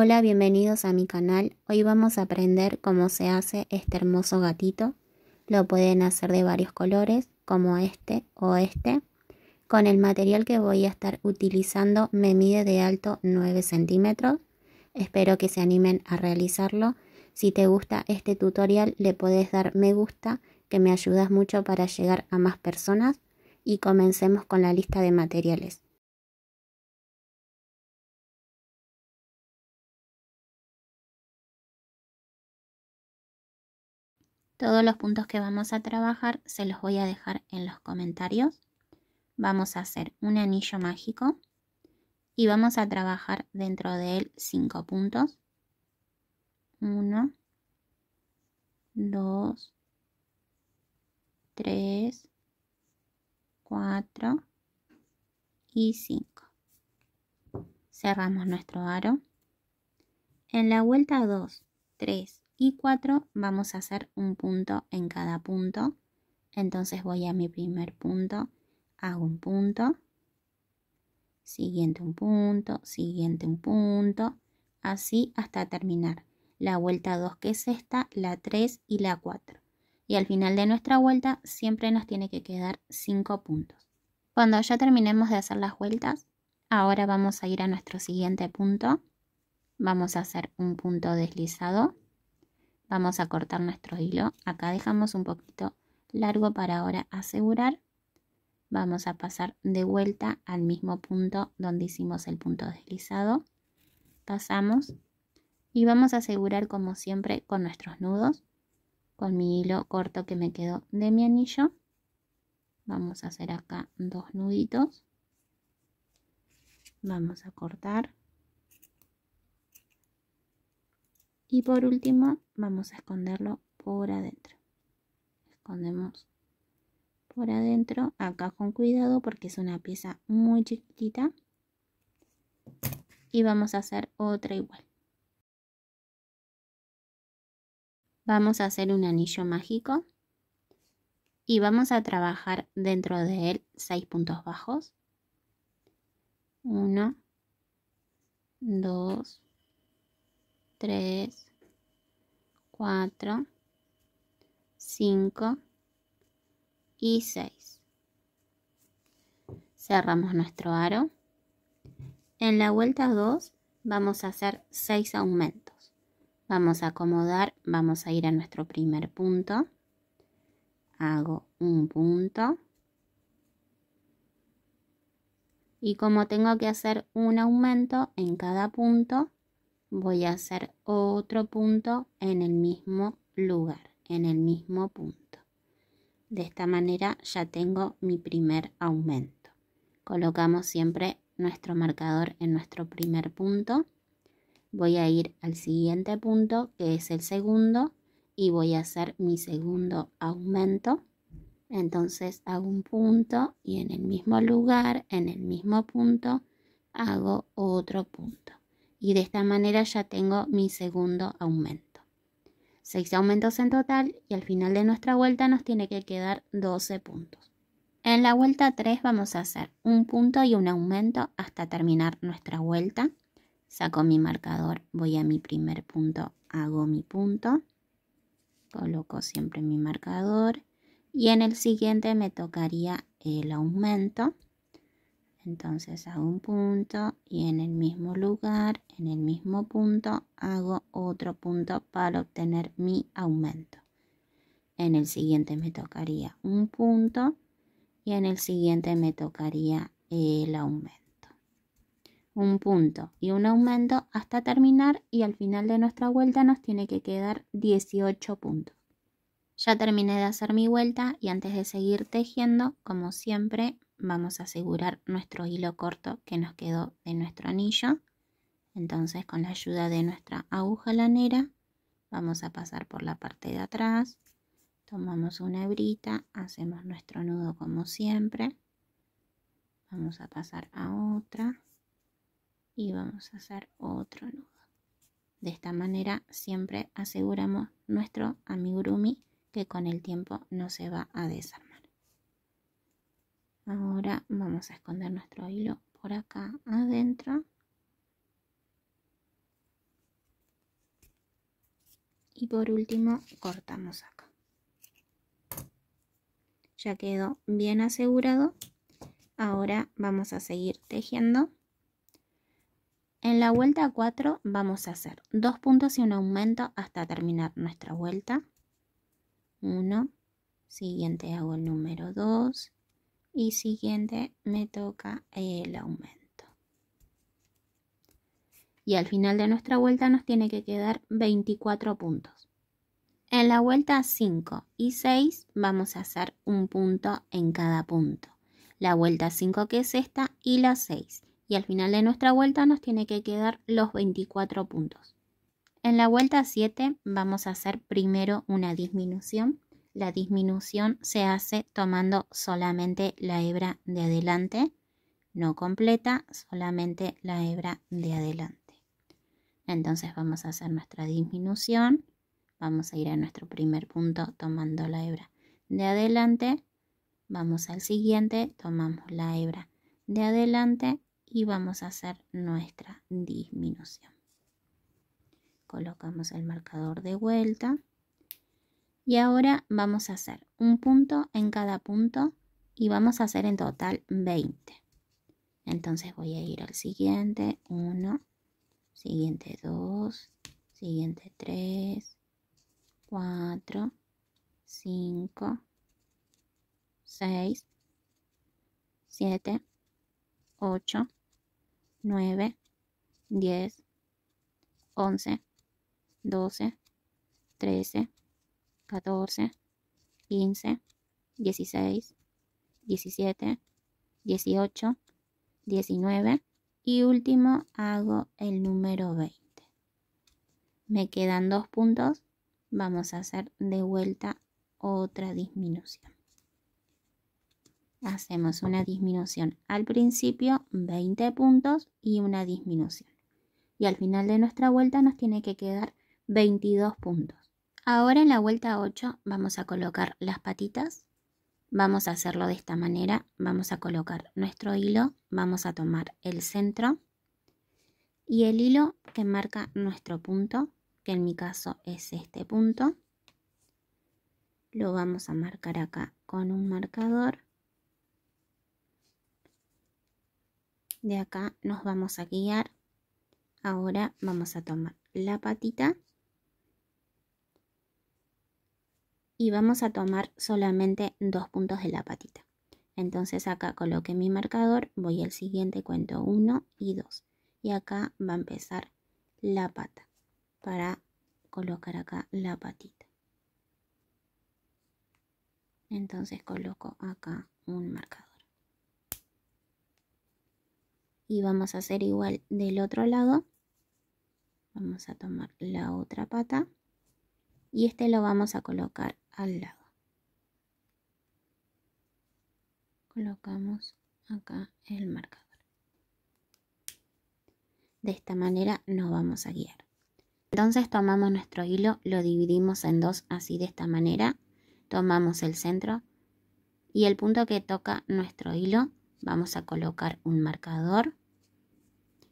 Hola, bienvenidos a mi canal. Hoy vamos a aprender cómo se hace este hermoso gatito. Lo pueden hacer de varios colores, como este o este. Con el material que voy a estar utilizando me mide de alto 9 centímetros. Espero que se animen a realizarlo. Si te gusta este tutorial le puedes dar me gusta, que me ayudas mucho para llegar a más personas. Y comencemos con la lista de materiales. Todos los puntos que vamos a trabajar se los voy a dejar en los comentarios. Vamos a hacer un anillo mágico y vamos a trabajar dentro de él 5 puntos. 1, 2, 3, 4 y 5. Cerramos nuestro aro. En la vuelta 2, 3, y 4 vamos a hacer un punto en cada punto. Entonces voy a mi primer punto, hago un punto, siguiente un punto, siguiente un punto, así hasta terminar. La vuelta 2 que es esta, la 3 y la 4. Y al final de nuestra vuelta siempre nos tiene que quedar 5 puntos. Cuando ya terminemos de hacer las vueltas, ahora vamos a ir a nuestro siguiente punto. Vamos a hacer un punto deslizado Vamos a cortar nuestro hilo. Acá dejamos un poquito largo para ahora asegurar. Vamos a pasar de vuelta al mismo punto donde hicimos el punto deslizado. Pasamos y vamos a asegurar como siempre con nuestros nudos. Con mi hilo corto que me quedó de mi anillo. Vamos a hacer acá dos nuditos. Vamos a cortar. y por último vamos a esconderlo por adentro escondemos por adentro acá con cuidado porque es una pieza muy chiquitita y vamos a hacer otra igual vamos a hacer un anillo mágico y vamos a trabajar dentro de él seis puntos bajos Uno, dos. 3, 4, 5 y 6. Cerramos nuestro aro. En la vuelta 2 vamos a hacer 6 aumentos. Vamos a acomodar, vamos a ir a nuestro primer punto. Hago un punto. Y como tengo que hacer un aumento en cada punto, voy a hacer otro punto en el mismo lugar, en el mismo punto. De esta manera ya tengo mi primer aumento. Colocamos siempre nuestro marcador en nuestro primer punto. Voy a ir al siguiente punto que es el segundo y voy a hacer mi segundo aumento. Entonces hago un punto y en el mismo lugar, en el mismo punto, hago otro punto y de esta manera ya tengo mi segundo aumento. Seis aumentos en total y al final de nuestra vuelta nos tiene que quedar 12 puntos. En la vuelta 3 vamos a hacer un punto y un aumento hasta terminar nuestra vuelta. Saco mi marcador, voy a mi primer punto, hago mi punto, coloco siempre mi marcador y en el siguiente me tocaría el aumento. Entonces hago un punto y en el mismo lugar, en el mismo punto, hago otro punto para obtener mi aumento. En el siguiente me tocaría un punto y en el siguiente me tocaría el aumento un punto y un aumento hasta terminar y al final de nuestra vuelta nos tiene que quedar 18 puntos. Ya terminé de hacer mi vuelta y antes de seguir tejiendo, como siempre, vamos a asegurar nuestro hilo corto que nos quedó de nuestro anillo. Entonces con la ayuda de nuestra aguja lanera vamos a pasar por la parte de atrás. Tomamos una hebrita, hacemos nuestro nudo como siempre. Vamos a pasar a otra y vamos a hacer otro nudo. De esta manera siempre aseguramos nuestro amigurumi que con el tiempo no se va a desarmar. Ahora vamos a esconder nuestro hilo por acá adentro. Y por último cortamos acá. Ya quedó bien asegurado. Ahora vamos a seguir tejiendo. En la vuelta 4 vamos a hacer dos puntos y un aumento hasta terminar nuestra vuelta. 1, siguiente hago el número 2, y siguiente me toca el aumento. Y al final de nuestra vuelta nos tiene que quedar 24 puntos. En la vuelta 5 y 6 vamos a hacer un punto en cada punto. La vuelta 5 que es esta y la 6. Y al final de nuestra vuelta nos tiene que quedar los 24 puntos. En la vuelta 7 vamos a hacer primero una disminución la disminución se hace tomando solamente la hebra de adelante, no completa, solamente la hebra de adelante. Entonces vamos a hacer nuestra disminución, vamos a ir a nuestro primer punto tomando la hebra de adelante, vamos al siguiente, tomamos la hebra de adelante y vamos a hacer nuestra disminución. Colocamos el marcador de vuelta. Y ahora vamos a hacer un punto en cada punto y vamos a hacer en total 20. Entonces voy a ir al siguiente, 1, siguiente 2, siguiente 3, 4, 5, 6, 7, 8, 9, 10, 11, 12, 13, 14, 15, 16, 17, 18, 19 y último hago el número 20. Me quedan dos puntos, vamos a hacer de vuelta otra disminución. Hacemos una disminución al principio, 20 puntos y una disminución. Y al final de nuestra vuelta nos tiene que quedar 22 puntos. Ahora en la vuelta 8 vamos a colocar las patitas. Vamos a hacerlo de esta manera. Vamos a colocar nuestro hilo. Vamos a tomar el centro. Y el hilo que marca nuestro punto, que en mi caso es este punto. Lo vamos a marcar acá con un marcador. De acá nos vamos a guiar. Ahora vamos a tomar la patita y vamos a tomar solamente dos puntos de la patita. Entonces acá coloqué mi marcador, voy al siguiente, cuento 1 y 2. Y acá va a empezar la pata para colocar acá la patita. Entonces coloco acá un marcador. Y vamos a hacer igual del otro lado. Vamos a tomar la otra pata y este lo vamos a colocar lado. Colocamos acá el marcador. De esta manera nos vamos a guiar. Entonces tomamos nuestro hilo, lo dividimos en dos así de esta manera. Tomamos el centro y el punto que toca nuestro hilo vamos a colocar un marcador.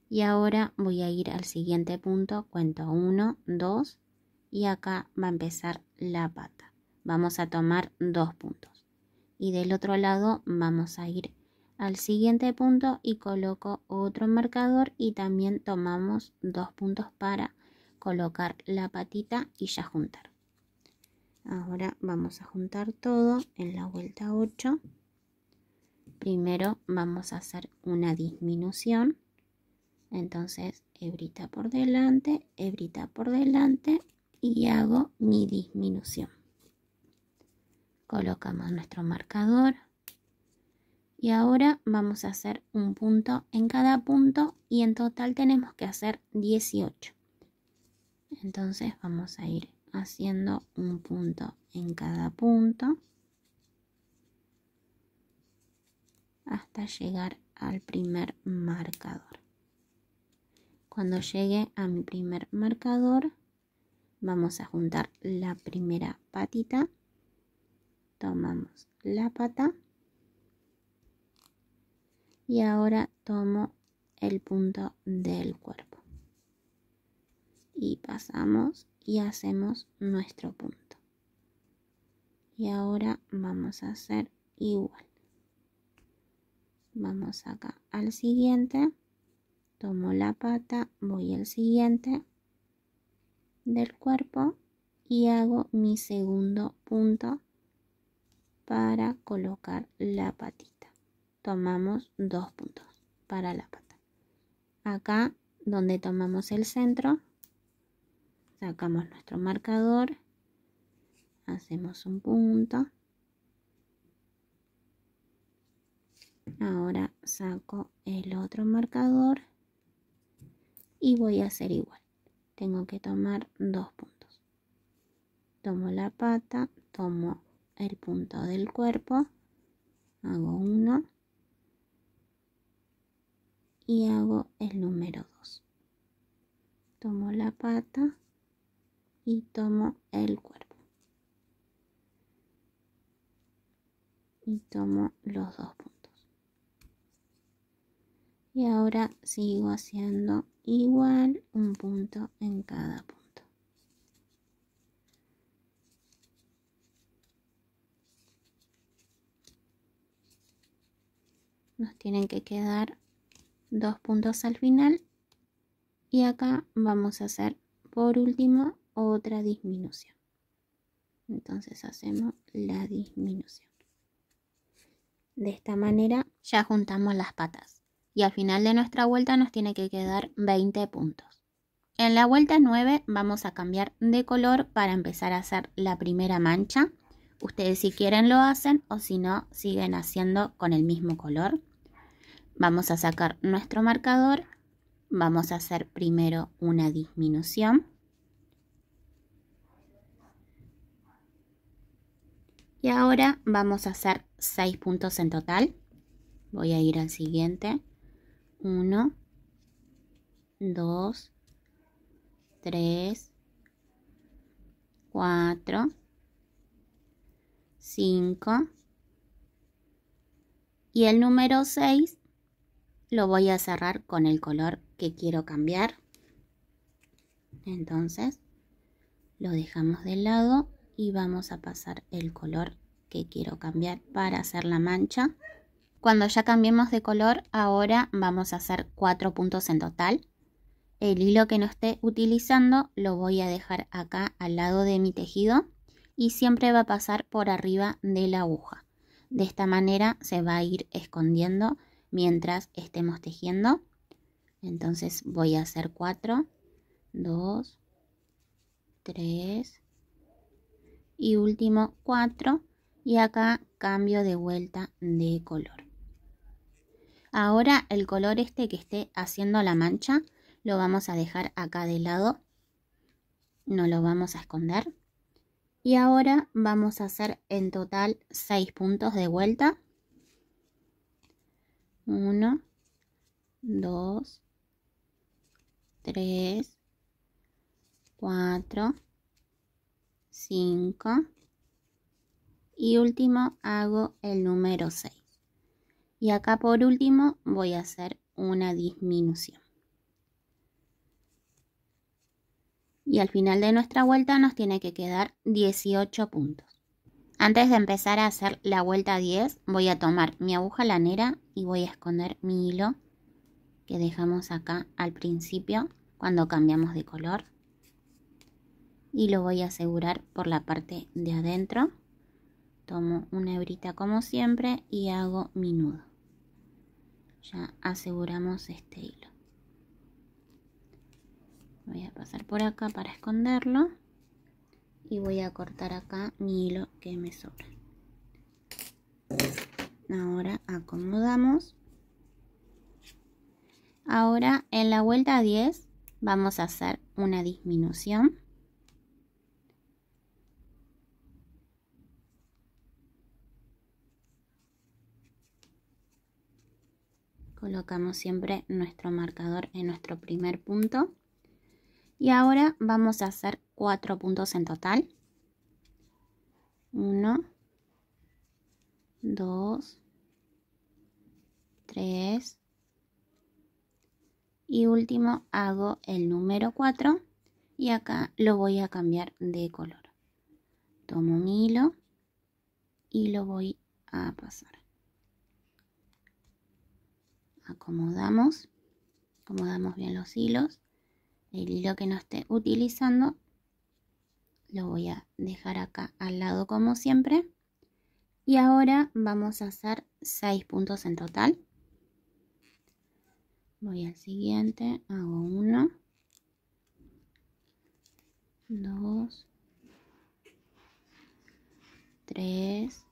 Y ahora voy a ir al siguiente punto, cuento 1, 2 y acá va a empezar la pata vamos a tomar dos puntos. Y del otro lado vamos a ir al siguiente punto y coloco otro marcador y también tomamos dos puntos para colocar la patita y ya juntar. Ahora vamos a juntar todo en la vuelta 8. Primero vamos a hacer una disminución. Entonces, hebrita por delante, hebrita por delante y hago mi disminución colocamos nuestro marcador y ahora vamos a hacer un punto en cada punto y en total tenemos que hacer 18 entonces vamos a ir haciendo un punto en cada punto hasta llegar al primer marcador cuando llegue a mi primer marcador vamos a juntar la primera patita tomamos la pata y ahora tomo el punto del cuerpo y pasamos y hacemos nuestro punto y ahora vamos a hacer igual vamos acá al siguiente tomo la pata voy al siguiente del cuerpo y hago mi segundo punto para colocar la patita. Tomamos dos puntos para la pata. Acá donde tomamos el centro, sacamos nuestro marcador, hacemos un punto. Ahora saco el otro marcador y voy a hacer igual. Tengo que tomar dos puntos. Tomo la pata, tomo el punto del cuerpo, hago uno y hago el número 2. Tomo la pata y tomo el cuerpo. Y tomo los dos puntos. Y ahora sigo haciendo igual un punto en cada punto. nos tienen que quedar dos puntos al final y acá vamos a hacer por último otra disminución entonces hacemos la disminución de esta manera ya juntamos las patas y al final de nuestra vuelta nos tiene que quedar 20 puntos en la vuelta 9 vamos a cambiar de color para empezar a hacer la primera mancha Ustedes si quieren lo hacen o si no siguen haciendo con el mismo color. Vamos a sacar nuestro marcador. Vamos a hacer primero una disminución. Y ahora vamos a hacer seis puntos en total. Voy a ir al siguiente. 1, 2, 3, 4, 5 y el número 6 lo voy a cerrar con el color que quiero cambiar entonces lo dejamos de lado y vamos a pasar el color que quiero cambiar para hacer la mancha cuando ya cambiemos de color ahora vamos a hacer 4 puntos en total el hilo que no esté utilizando lo voy a dejar acá al lado de mi tejido y siempre va a pasar por arriba de la aguja. De esta manera se va a ir escondiendo mientras estemos tejiendo. Entonces voy a hacer 4, 2, 3 y último 4 y acá cambio de vuelta de color. Ahora el color este que esté haciendo la mancha lo vamos a dejar acá de lado, no lo vamos a esconder. Y ahora vamos a hacer en total 6 puntos de vuelta. 1, 2, 3, 4, 5 y último hago el número 6. Y acá por último voy a hacer una disminución. y al final de nuestra vuelta nos tiene que quedar 18 puntos. Antes de empezar a hacer la vuelta 10 voy a tomar mi aguja lanera y voy a esconder mi hilo que dejamos acá al principio cuando cambiamos de color y lo voy a asegurar por la parte de adentro. Tomo una hebrita como siempre y hago mi nudo. Ya aseguramos este hilo voy a pasar por acá para esconderlo y voy a cortar acá mi hilo que me sobra ahora acomodamos ahora en la vuelta 10 vamos a hacer una disminución colocamos siempre nuestro marcador en nuestro primer punto y ahora vamos a hacer cuatro puntos en total. 1, 2, 3 y último hago el número 4 y acá lo voy a cambiar de color. Tomo un hilo y lo voy a pasar. Acomodamos, acomodamos bien los hilos el hilo que no esté utilizando lo voy a dejar acá al lado como siempre y ahora vamos a hacer 6 puntos en total voy al siguiente hago 1 2 3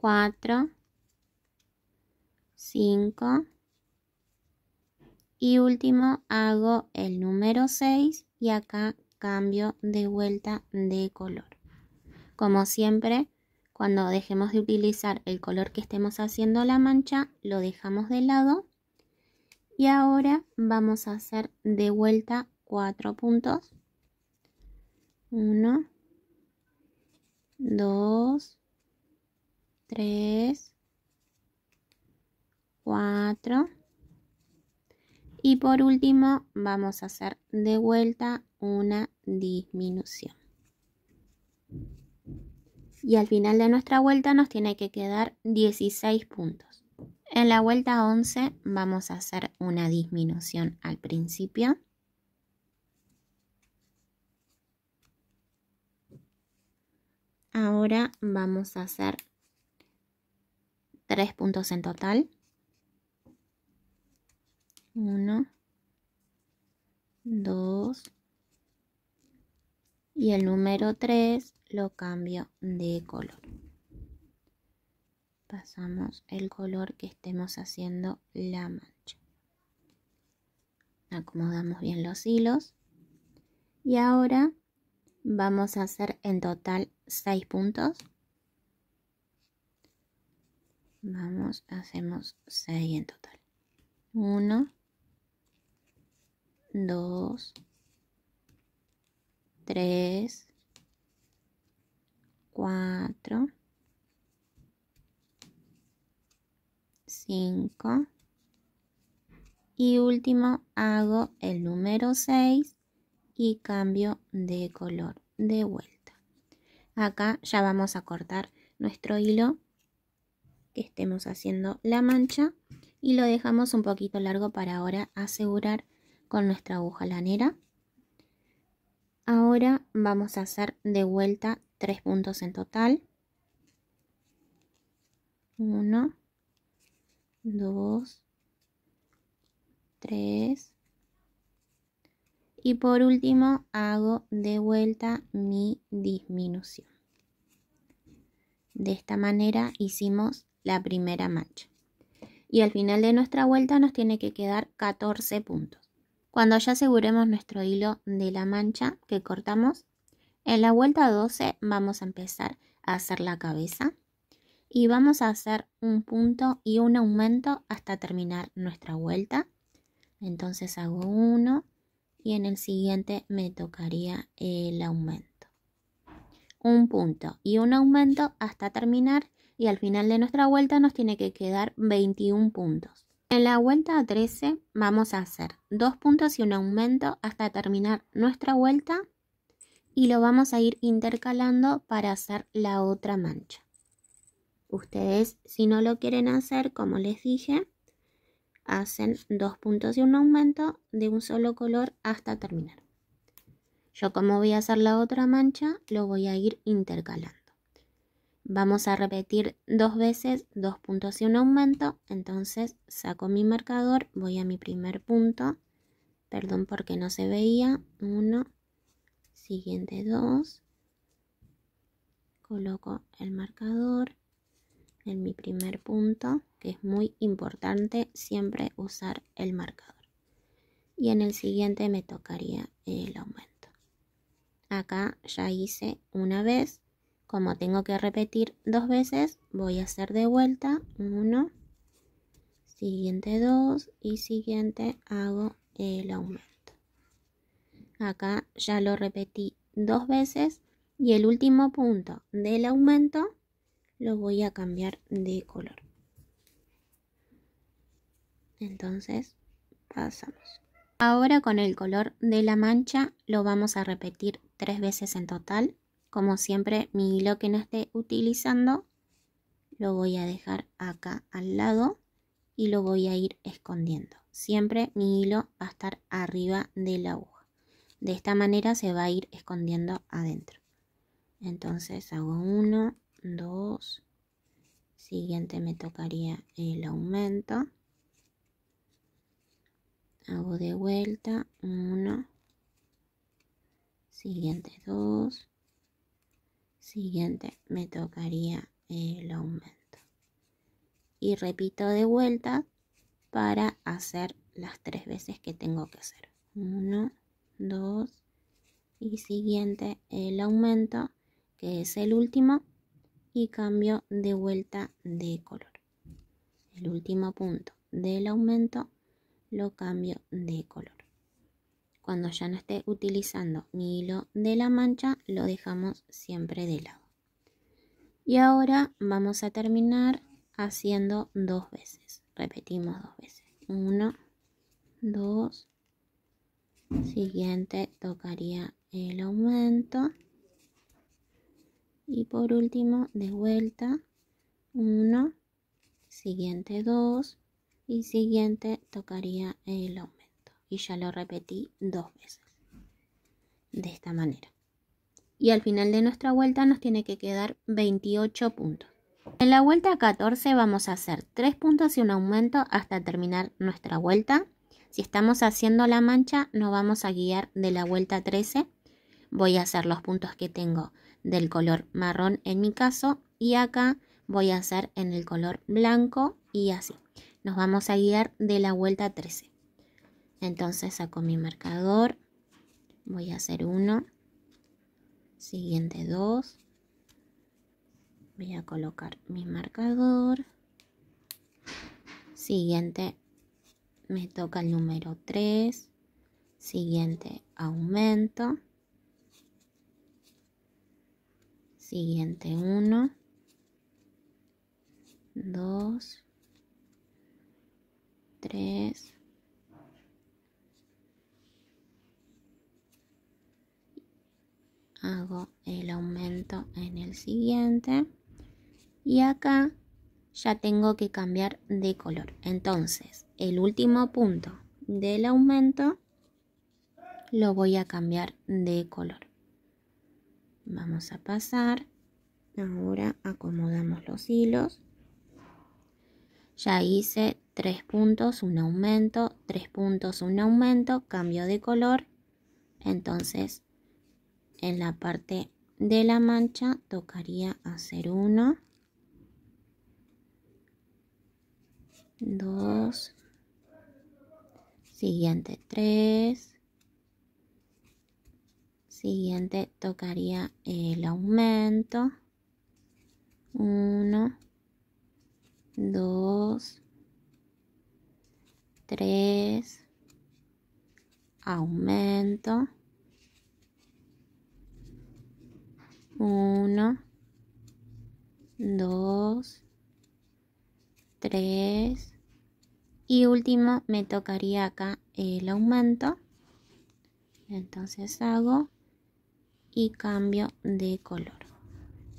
4 5 y último hago el número 6 y acá cambio de vuelta de color. Como siempre, cuando dejemos de utilizar el color que estemos haciendo la mancha, lo dejamos de lado. Y ahora vamos a hacer de vuelta 4 puntos. 1, 2, 3, 4. Y por último, vamos a hacer de vuelta una disminución. Y al final de nuestra vuelta nos tiene que quedar 16 puntos. En la vuelta 11 vamos a hacer una disminución al principio. Ahora vamos a hacer 3 puntos en total. 1, 2 y el número 3 lo cambio de color. Pasamos el color que estemos haciendo la mancha. Acomodamos bien los hilos. Y ahora vamos a hacer en total 6 puntos. Vamos, hacemos 6 en total. 1, 2, 3, 4, 5 y último hago el número 6 y cambio de color de vuelta. Acá ya vamos a cortar nuestro hilo que estemos haciendo la mancha y lo dejamos un poquito largo para ahora asegurar con nuestra aguja lanera. Ahora vamos a hacer de vuelta tres puntos en total. uno, dos, tres, Y por último hago de vuelta mi disminución. De esta manera hicimos la primera mancha. Y al final de nuestra vuelta nos tiene que quedar 14 puntos. Cuando ya aseguremos nuestro hilo de la mancha que cortamos, en la vuelta 12 vamos a empezar a hacer la cabeza y vamos a hacer un punto y un aumento hasta terminar nuestra vuelta. Entonces hago uno y en el siguiente me tocaría el aumento. Un punto y un aumento hasta terminar y al final de nuestra vuelta nos tiene que quedar 21 puntos. En la vuelta 13 vamos a hacer dos puntos y un aumento hasta terminar nuestra vuelta y lo vamos a ir intercalando para hacer la otra mancha. Ustedes, si no lo quieren hacer, como les dije, hacen dos puntos y un aumento de un solo color hasta terminar. Yo como voy a hacer la otra mancha, lo voy a ir intercalando. Vamos a repetir dos veces dos puntos y un aumento. Entonces saco mi marcador, voy a mi primer punto. Perdón porque no se veía. Uno, siguiente dos. Coloco el marcador en mi primer punto, que es muy importante siempre usar el marcador. Y en el siguiente me tocaría el aumento. Acá ya hice una vez como tengo que repetir dos veces, voy a hacer de vuelta uno, siguiente dos y siguiente hago el aumento. Acá ya lo repetí dos veces y el último punto del aumento lo voy a cambiar de color. Entonces pasamos. Ahora con el color de la mancha lo vamos a repetir tres veces en total como siempre mi hilo que no esté utilizando lo voy a dejar acá al lado y lo voy a ir escondiendo. Siempre mi hilo va a estar arriba de la aguja. De esta manera se va a ir escondiendo adentro. Entonces hago uno, dos, siguiente me tocaría el aumento. Hago de vuelta, uno, siguiente dos, siguiente me tocaría el aumento y repito de vuelta para hacer las tres veces que tengo que hacer Uno, 2 y siguiente el aumento que es el último y cambio de vuelta de color el último punto del aumento lo cambio de color cuando ya no esté utilizando mi hilo de la mancha, lo dejamos siempre de lado. Y ahora vamos a terminar haciendo dos veces. Repetimos dos veces. Uno, dos. Siguiente tocaría el aumento. Y por último, de vuelta. Uno, siguiente dos. Y siguiente tocaría el aumento y ya lo repetí dos veces. De esta manera. Y al final de nuestra vuelta nos tiene que quedar 28 puntos. En la vuelta 14 vamos a hacer tres puntos y un aumento hasta terminar nuestra vuelta. Si estamos haciendo la mancha, nos vamos a guiar de la vuelta 13. Voy a hacer los puntos que tengo del color marrón en mi caso y acá voy a hacer en el color blanco y así. Nos vamos a guiar de la vuelta 13. Entonces saco mi marcador, voy a hacer uno, siguiente 2, voy a colocar mi marcador, siguiente me toca el número 3, siguiente aumento, siguiente 1, 2, 3, hago el aumento en el siguiente y acá ya tengo que cambiar de color entonces el último punto del aumento lo voy a cambiar de color vamos a pasar ahora acomodamos los hilos ya hice tres puntos un aumento tres puntos un aumento cambio de color entonces en la parte de la mancha tocaría hacer 1 2 siguiente 3 siguiente tocaría el aumento 1 2 3 aumento 1, 2, 3 y último me tocaría acá el aumento. Entonces hago y cambio de color.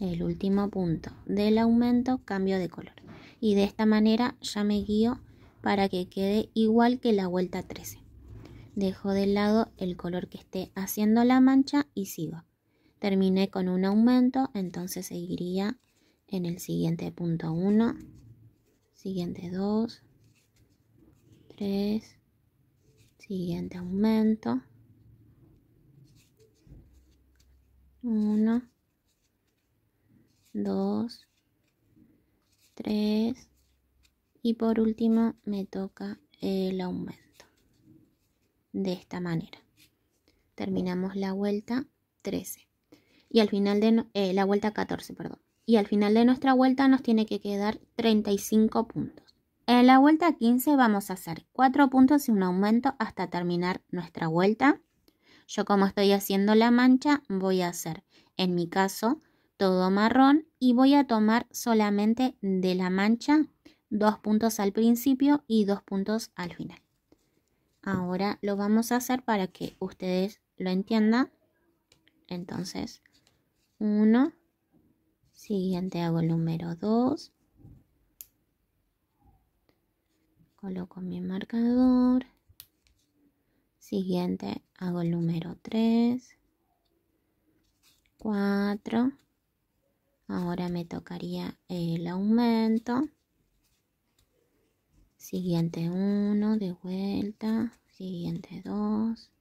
El último punto del aumento, cambio de color. Y de esta manera ya me guío para que quede igual que la vuelta 13. Dejo de lado el color que esté haciendo la mancha y sigo terminé con un aumento, entonces seguiría en el siguiente punto 1, siguiente 2, 3, siguiente aumento, 1, 2, 3 y por último me toca el aumento. De esta manera. Terminamos la vuelta 13 y al final de eh, la vuelta 14, perdón. Y al final de nuestra vuelta nos tiene que quedar 35 puntos. En la vuelta 15 vamos a hacer 4 puntos y un aumento hasta terminar nuestra vuelta. Yo como estoy haciendo la mancha voy a hacer, en mi caso, todo marrón y voy a tomar solamente de la mancha dos puntos al principio y dos puntos al final. Ahora lo vamos a hacer para que ustedes lo entiendan. Entonces, 1, siguiente hago el número 2, coloco mi marcador, siguiente hago el número 3, 4, ahora me tocaría el aumento, siguiente 1 de vuelta, siguiente 2,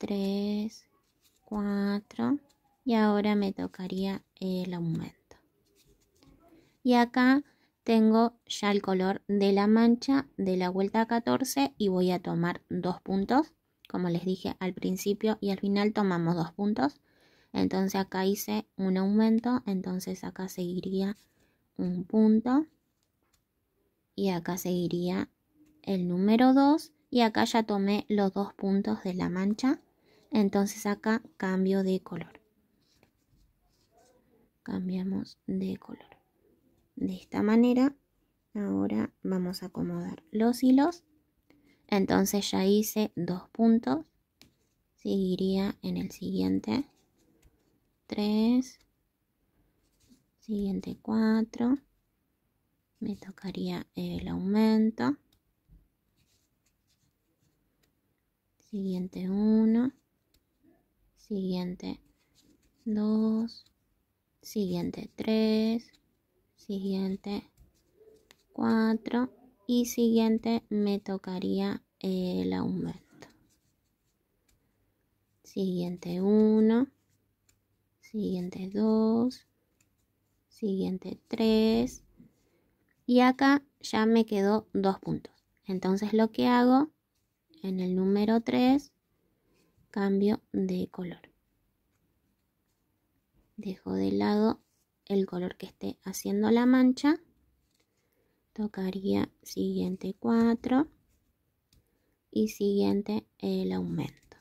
3, 4, y ahora me tocaría el aumento. Y acá tengo ya el color de la mancha de la vuelta 14 y voy a tomar dos puntos. Como les dije al principio y al final tomamos dos puntos. Entonces acá hice un aumento, entonces acá seguiría un punto y acá seguiría el número 2 y acá ya tomé los dos puntos de la mancha. Entonces acá cambio de color cambiamos de color. De esta manera, ahora vamos a acomodar los hilos. Entonces ya hice dos puntos. Seguiría en el siguiente. tres, Siguiente cuatro. Me tocaría el aumento. Siguiente uno, Siguiente dos siguiente 3, siguiente 4 y siguiente me tocaría el aumento. Siguiente 1, siguiente 2, siguiente 3 y acá ya me quedó 2 puntos. Entonces lo que hago en el número 3 cambio de color dejo de lado el color que esté haciendo la mancha tocaría siguiente 4 y siguiente el aumento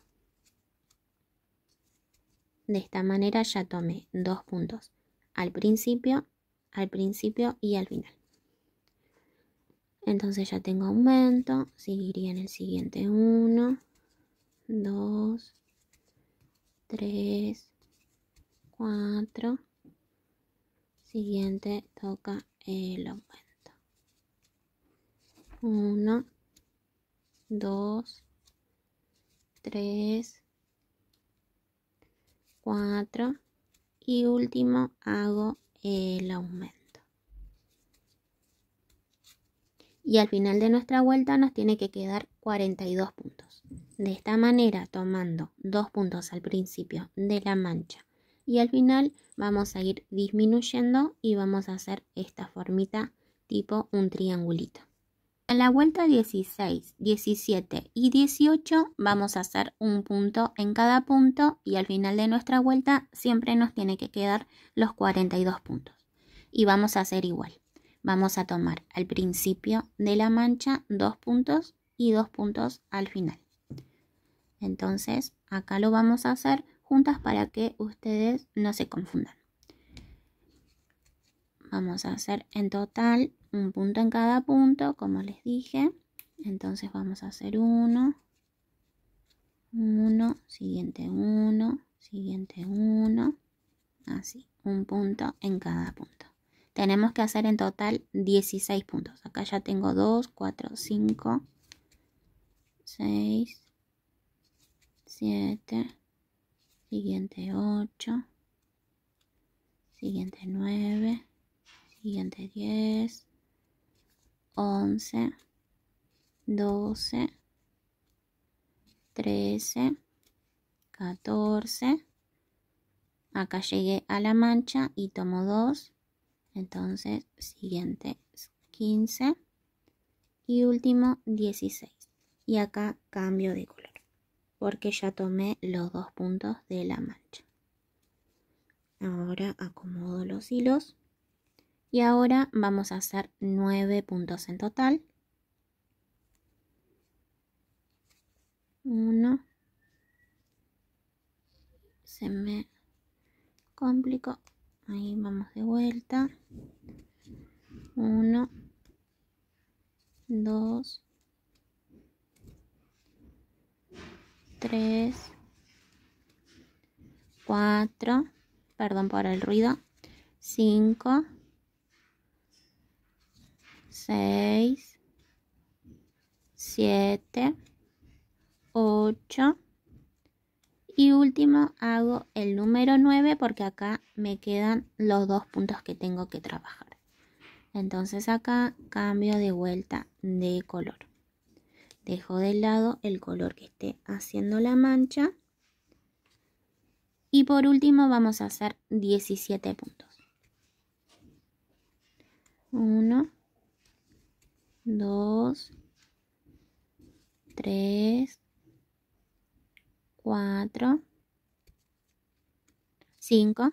de esta manera ya tomé dos puntos al principio al principio y al final entonces ya tengo aumento seguiría en el siguiente 1 2 3 4 siguiente toca el aumento 1 2 3 4 y último hago el aumento y al final de nuestra vuelta nos tiene que quedar 42 puntos. De esta manera, tomando dos puntos al principio de la mancha y al final vamos a ir disminuyendo y vamos a hacer esta formita tipo un triangulito. en la vuelta 16, 17 y 18 vamos a hacer un punto en cada punto y al final de nuestra vuelta siempre nos tiene que quedar los 42 puntos. Y vamos a hacer igual. Vamos a tomar al principio de la mancha dos puntos y dos puntos al final. Entonces acá lo vamos a hacer para que ustedes no se confundan. Vamos a hacer en total un punto en cada punto, como les dije. Entonces vamos a hacer uno, uno, siguiente uno, siguiente uno, así, un punto en cada punto. Tenemos que hacer en total 16 puntos. Acá ya tengo 2, 4, 5, 6, 7, siguiente 8, siguiente 9, siguiente 10, 11, 12, 13, 14. Acá llegué a la mancha y tomo 2. Entonces, siguiente 15 y último 16. Y acá cambio de color porque ya tomé los dos puntos de la mancha ahora acomodo los hilos y ahora vamos a hacer nueve puntos en total uno se me complicó ahí vamos de vuelta uno dos 3, 4, perdón por el ruido, 5, 6, 7, 8 y último hago el número 9 porque acá me quedan los dos puntos que tengo que trabajar. Entonces acá cambio de vuelta de color dejo de lado el color que esté haciendo la mancha. Y por último vamos a hacer 17 puntos. 1, 2, 3, 4, 5,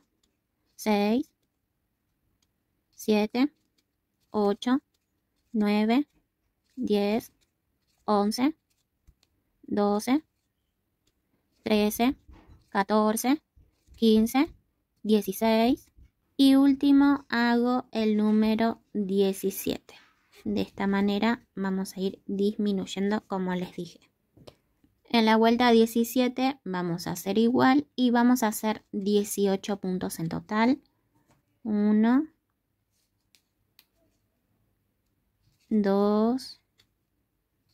6, 7, 8, 9, 10, 11, 12, 13, 14, 15, 16 y último hago el número 17. De esta manera vamos a ir disminuyendo como les dije. En la vuelta 17 vamos a hacer igual y vamos a hacer 18 puntos en total. 1, 2,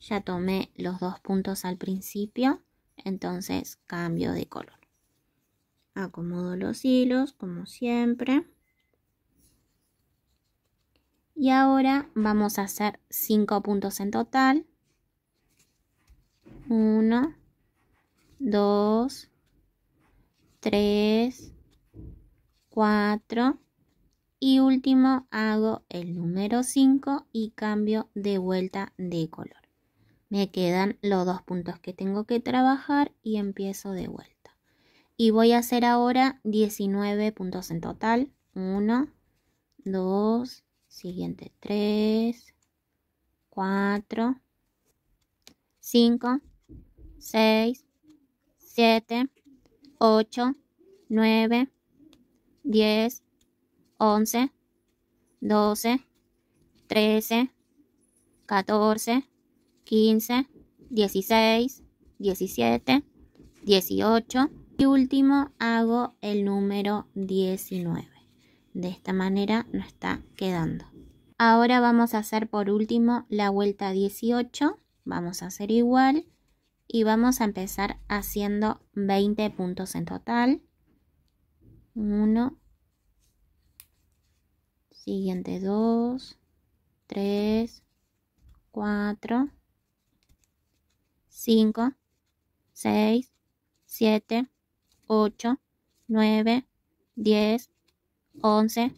Ya tomé los dos puntos al principio, entonces cambio de color. Acomodo los hilos como siempre. Y ahora vamos a hacer 5 puntos en total. 1, 2, 3, 4 y último hago el número 5 y cambio de vuelta de color me quedan los dos puntos que tengo que trabajar y empiezo de vuelta. Y voy a hacer ahora 19 puntos en total. 1, 2, siguiente 3, 4, 5, 6, 7, 8, 9, 10, 11, 12, 13, 14, 15, 16, 17, 18 y último hago el número 19. De esta manera nos está quedando. Ahora vamos a hacer por último la vuelta 18. Vamos a hacer igual y vamos a empezar haciendo 20 puntos en total. 1, siguiente 2, 3, 4, 5, 6, 7, 8, 9, 10, 11,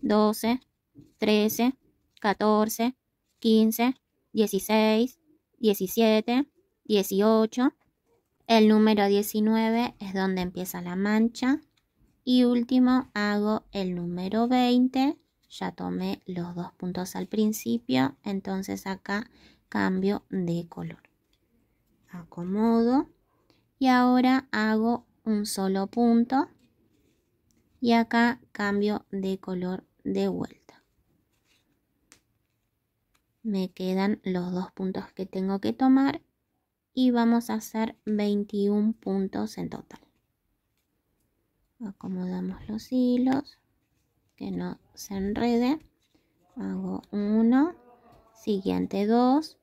12, 13, 14, 15, 16, 17, 18. El número 19 es donde empieza la mancha. Y último hago el número 20. Ya tomé los dos puntos al principio, entonces acá cambio de color acomodo y ahora hago un solo punto y acá cambio de color de vuelta me quedan los dos puntos que tengo que tomar y vamos a hacer 21 puntos en total acomodamos los hilos que no se enrede hago uno siguiente dos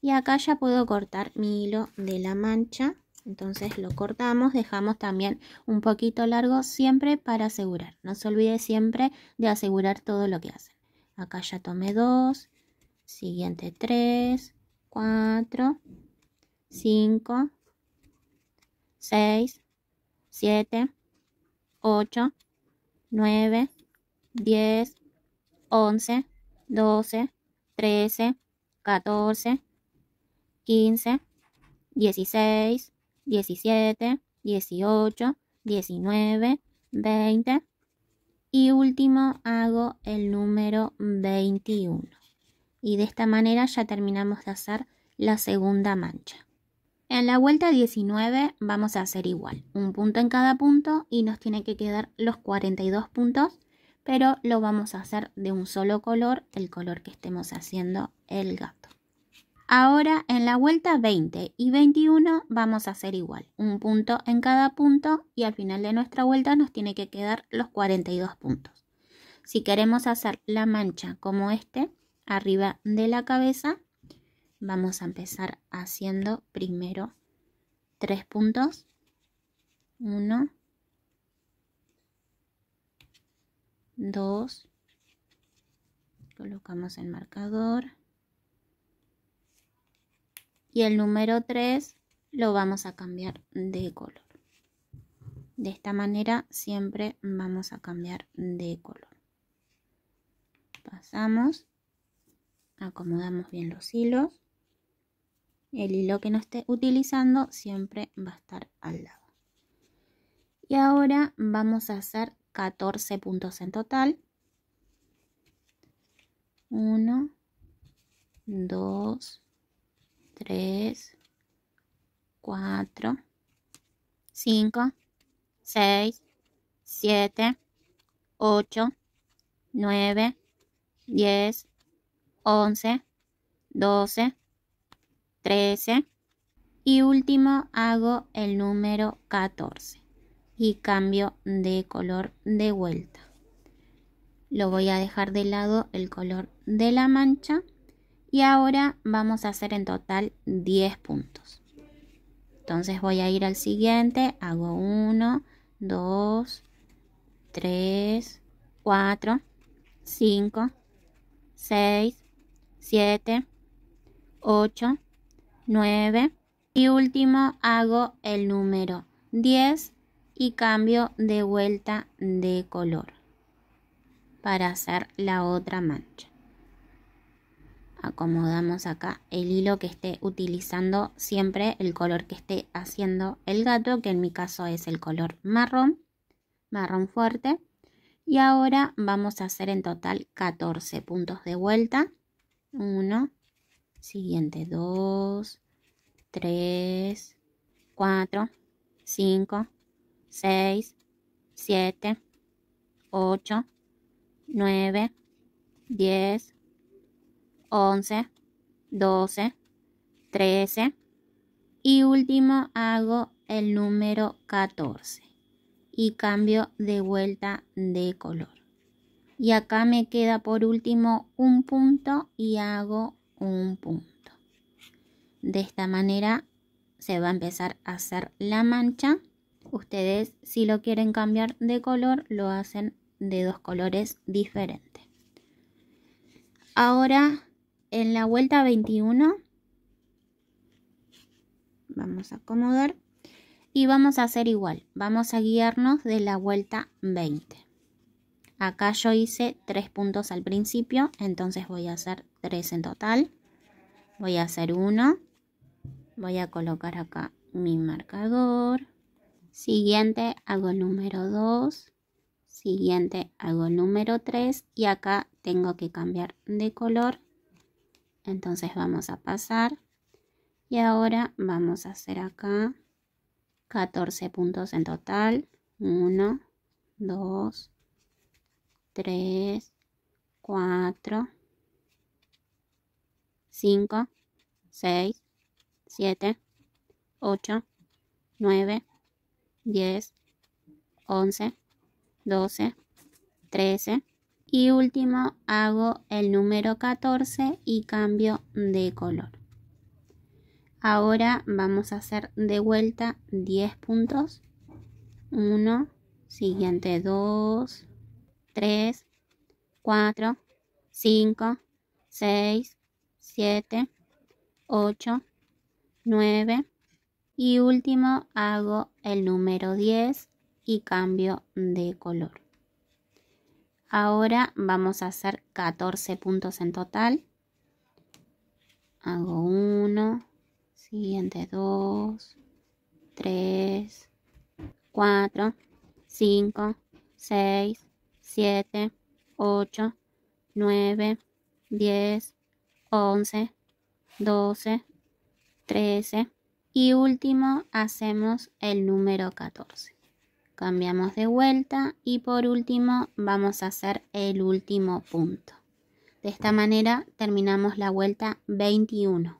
y acá ya puedo cortar mi hilo de la mancha entonces lo cortamos dejamos también un poquito largo siempre para asegurar no se olvide siempre de asegurar todo lo que hacen acá ya tomé 2, siguiente 3 4 5 6 7 8 9 10 11 12 13 14 15, 16, 17, 18, 19, 20. Y último hago el número 21. Y de esta manera ya terminamos de hacer la segunda mancha. En la vuelta 19 vamos a hacer igual, un punto en cada punto y nos tiene que quedar los 42 puntos, pero lo vamos a hacer de un solo color, el color que estemos haciendo el gato. Ahora en la vuelta 20 y 21 vamos a hacer igual, un punto en cada punto y al final de nuestra vuelta nos tiene que quedar los 42 puntos. Si queremos hacer la mancha como este, arriba de la cabeza, vamos a empezar haciendo primero tres puntos, 1, 2, colocamos el marcador, y el número 3 lo vamos a cambiar de color. De esta manera siempre vamos a cambiar de color. Pasamos, acomodamos bien los hilos. El hilo que no esté utilizando siempre va a estar al lado. Y ahora vamos a hacer 14 puntos en total. 1, 2, 3, 4, 5, 6, 7, 8, 9, 10, 11, 12, 13 y último hago el número 14 y cambio de color de vuelta. Lo voy a dejar de lado el color de la mancha y ahora vamos a hacer en total 10 puntos. Entonces voy a ir al siguiente, hago 1, 2, 3, 4, 5, 6, 7, 8, 9 y último hago el número 10 y cambio de vuelta de color para hacer la otra mancha acomodamos acá el hilo que esté utilizando siempre, el color que esté haciendo el gato, que en mi caso es el color marrón, marrón fuerte. Y ahora vamos a hacer en total 14 puntos de vuelta. 1, siguiente 2, 3, 4, 5, 6, 7, 8, 9, 10, 11, 12, 13 y último hago el número 14 y cambio de vuelta de color. Y acá me queda por último un punto y hago un punto. De esta manera se va a empezar a hacer la mancha. Ustedes si lo quieren cambiar de color lo hacen de dos colores diferentes. Ahora en la vuelta 21 vamos a acomodar y vamos a hacer igual vamos a guiarnos de la vuelta 20 acá yo hice tres puntos al principio entonces voy a hacer tres en total voy a hacer uno, voy a colocar acá mi marcador siguiente hago el número 2 siguiente hago el número 3 y acá tengo que cambiar de color entonces vamos a pasar. Y ahora vamos a hacer acá 14 puntos en total. 1, 2, 3, 4, 5, 6, 7, 8, 9, 10, 11, 12, 13, y último hago el número 14 y cambio de color ahora vamos a hacer de vuelta 10 puntos 1 siguiente 2 3 4 5 6 7 8 9 y último hago el número 10 y cambio de color Ahora vamos a hacer 14 puntos en total. Hago 1, siguiente 2, 3, 4, 5, 6, 7, 8, 9, 10, 11, 12, 13 y último hacemos el número 14 cambiamos de vuelta y por último vamos a hacer el último punto. De esta manera terminamos la vuelta 21.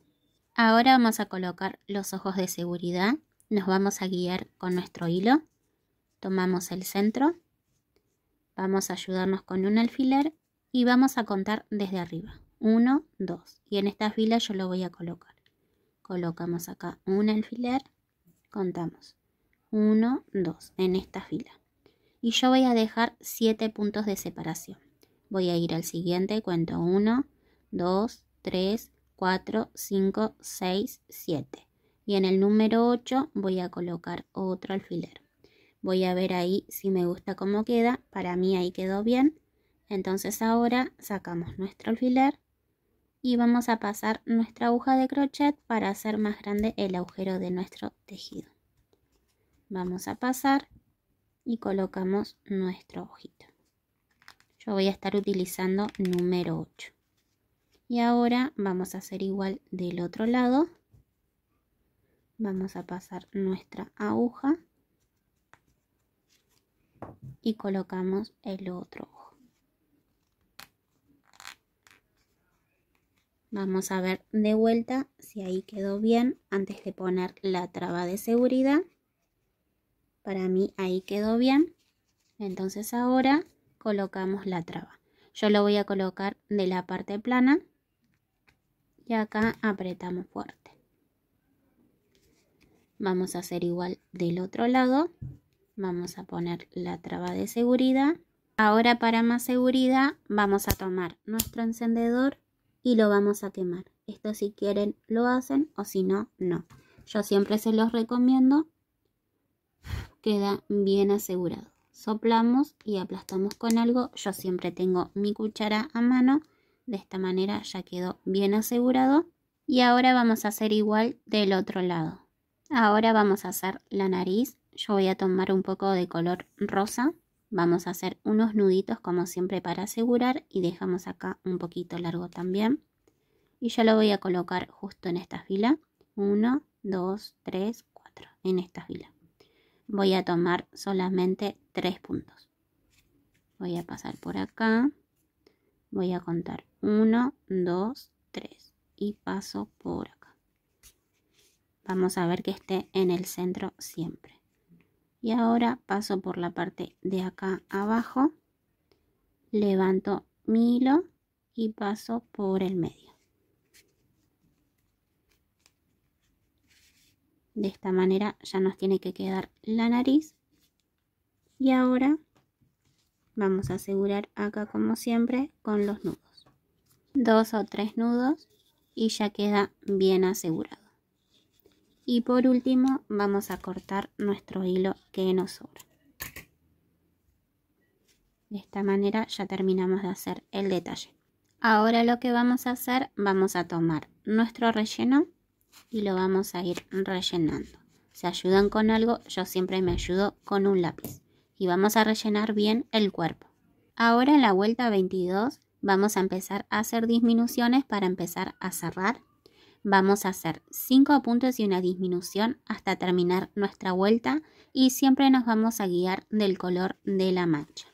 Ahora vamos a colocar los ojos de seguridad, nos vamos a guiar con nuestro hilo, tomamos el centro, vamos a ayudarnos con un alfiler y vamos a contar desde arriba. 1, 2 y en esta fila yo lo voy a colocar. Colocamos acá un alfiler, contamos 1, 2, en esta fila. Y yo voy a dejar 7 puntos de separación. Voy a ir al siguiente, cuento 1, 2, 3, 4, 5, 6, 7. Y en el número 8 voy a colocar otro alfiler. Voy a ver ahí si me gusta cómo queda. Para mí ahí quedó bien. Entonces ahora sacamos nuestro alfiler y vamos a pasar nuestra aguja de crochet para hacer más grande el agujero de nuestro tejido vamos a pasar y colocamos nuestro ojito Yo voy a estar utilizando número 8. Y ahora vamos a hacer igual del otro lado. Vamos a pasar nuestra aguja y colocamos el otro ojo. Vamos a ver de vuelta si ahí quedó bien antes de poner la traba de seguridad. Para mí ahí quedó bien. Entonces ahora colocamos la traba. Yo lo voy a colocar de la parte plana y acá apretamos fuerte. Vamos a hacer igual del otro lado. Vamos a poner la traba de seguridad. Ahora para más seguridad vamos a tomar nuestro encendedor y lo vamos a quemar. Esto si quieren lo hacen o si no, no. Yo siempre se los recomiendo queda bien asegurado. Soplamos y aplastamos con algo. Yo siempre tengo mi cuchara a mano. De esta manera ya quedó bien asegurado. Y ahora vamos a hacer igual del otro lado. Ahora vamos a hacer la nariz. Yo voy a tomar un poco de color rosa. Vamos a hacer unos nuditos como siempre para asegurar y dejamos acá un poquito largo también. Y ya lo voy a colocar justo en esta fila. 1, 2, 3, 4. En esta fila voy a tomar solamente tres puntos. Voy a pasar por acá. Voy a contar 1, 2, 3 y paso por acá. Vamos a ver que esté en el centro siempre. Y ahora paso por la parte de acá abajo. Levanto mi hilo y paso por el medio. De esta manera ya nos tiene que quedar la nariz. Y ahora vamos a asegurar acá como siempre con los nudos. Dos o tres nudos y ya queda bien asegurado. Y por último vamos a cortar nuestro hilo que nos sobra. De esta manera ya terminamos de hacer el detalle. Ahora lo que vamos a hacer, vamos a tomar nuestro relleno y lo vamos a ir rellenando. Se ayudan con algo, yo siempre me ayudo con un lápiz. Y vamos a rellenar bien el cuerpo. Ahora en la vuelta 22 vamos a empezar a hacer disminuciones para empezar a cerrar. Vamos a hacer 5 puntos y una disminución hasta terminar nuestra vuelta y siempre nos vamos a guiar del color de la mancha.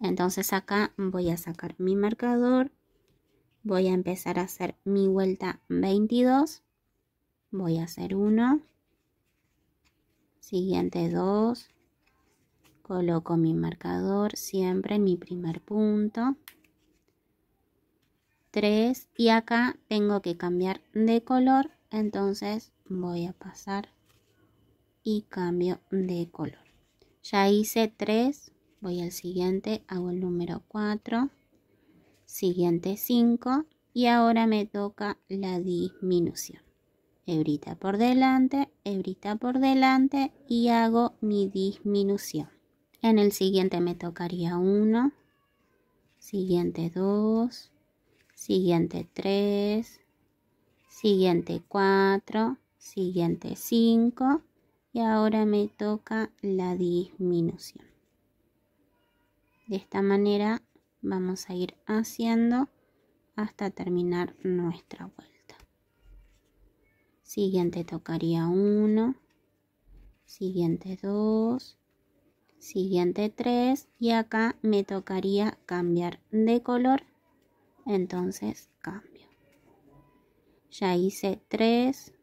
Entonces acá voy a sacar mi marcador, voy a empezar a hacer mi vuelta 22 voy a hacer uno siguiente 2 coloco mi marcador siempre en mi primer punto 3 y acá tengo que cambiar de color entonces voy a pasar y cambio de color ya hice 3 voy al siguiente hago el número 4 siguiente 5 y ahora me toca la disminución hebrita por delante, hebrita por delante y hago mi disminución. En el siguiente me tocaría 1, siguiente 2, siguiente 3, siguiente 4, siguiente 5 y ahora me toca la disminución. De esta manera vamos a ir haciendo hasta terminar nuestra vuelta siguiente tocaría 1, siguiente 2, siguiente 3 y acá me tocaría cambiar de color, entonces cambio. Ya hice 3,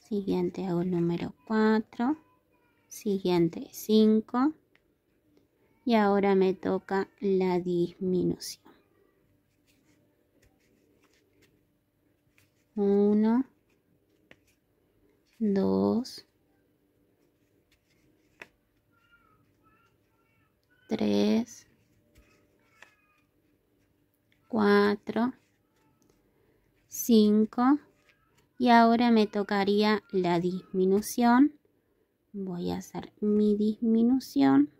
siguiente hago el número 4, siguiente 5 y ahora me toca la disminución. 1 dos, tres, cuatro, cinco y ahora me tocaría la disminución voy a hacer mi disminución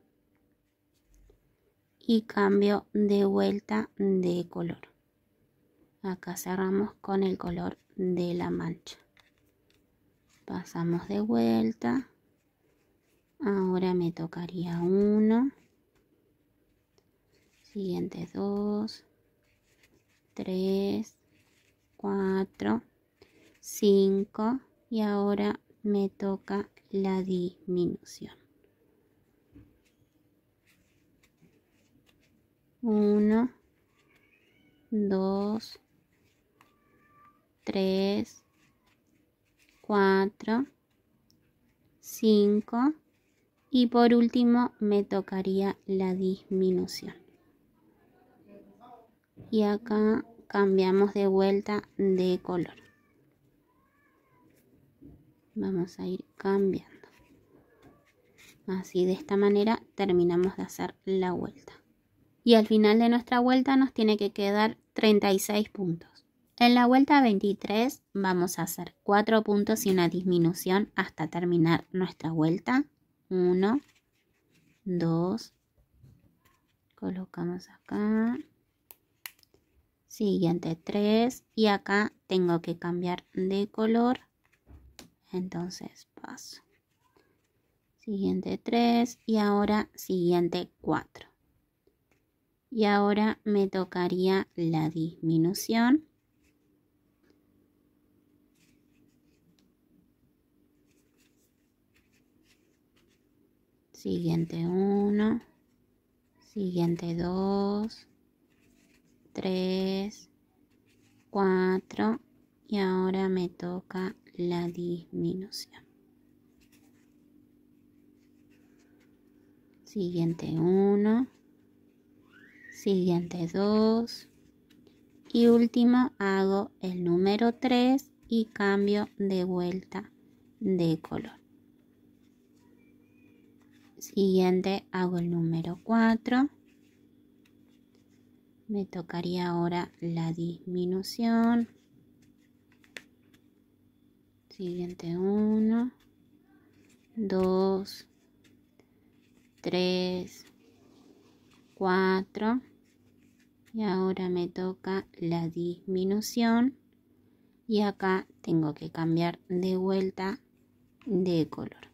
y cambio de vuelta de color acá cerramos con el color de la mancha pasamos de vuelta ahora me tocaría 1 siguiente 2 3 4 5 y ahora me toca la disminución 1 2 3 4, 5 y por último me tocaría la disminución. Y acá cambiamos de vuelta de color. Vamos a ir cambiando. Así de esta manera terminamos de hacer la vuelta. Y al final de nuestra vuelta nos tiene que quedar 36 puntos. En la vuelta 23 vamos a hacer 4 puntos y una disminución hasta terminar nuestra vuelta. 1, 2, colocamos acá, siguiente 3 y acá tengo que cambiar de color, entonces paso. Siguiente 3 y ahora siguiente 4. Y ahora me tocaría la disminución siguiente 1, siguiente 2, 3, 4 y ahora me toca la disminución. Siguiente 1, siguiente 2 y último hago el número 3 y cambio de vuelta de color siguiente hago el número 4 me tocaría ahora la disminución siguiente 1 2 3 4 y ahora me toca la disminución y acá tengo que cambiar de vuelta de color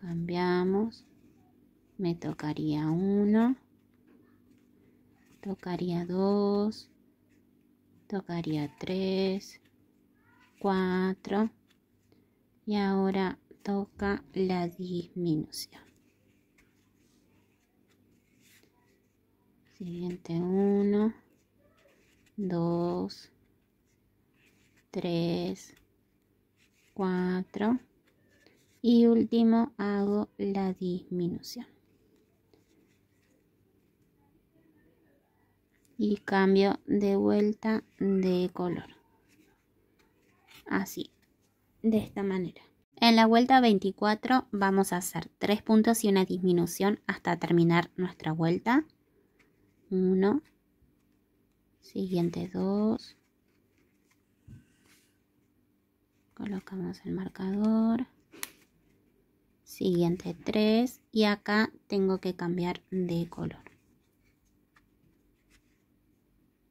Cambiamos. Me tocaría 1. Tocaría 2. Tocaría 3. 4. Y ahora toca la disminución. Siguiente 1. 2. 3. 4 y último hago la disminución y cambio de vuelta de color así de esta manera en la vuelta 24 vamos a hacer tres puntos y una disminución hasta terminar nuestra vuelta 1 siguiente 2 colocamos el marcador siguiente 3 y acá tengo que cambiar de color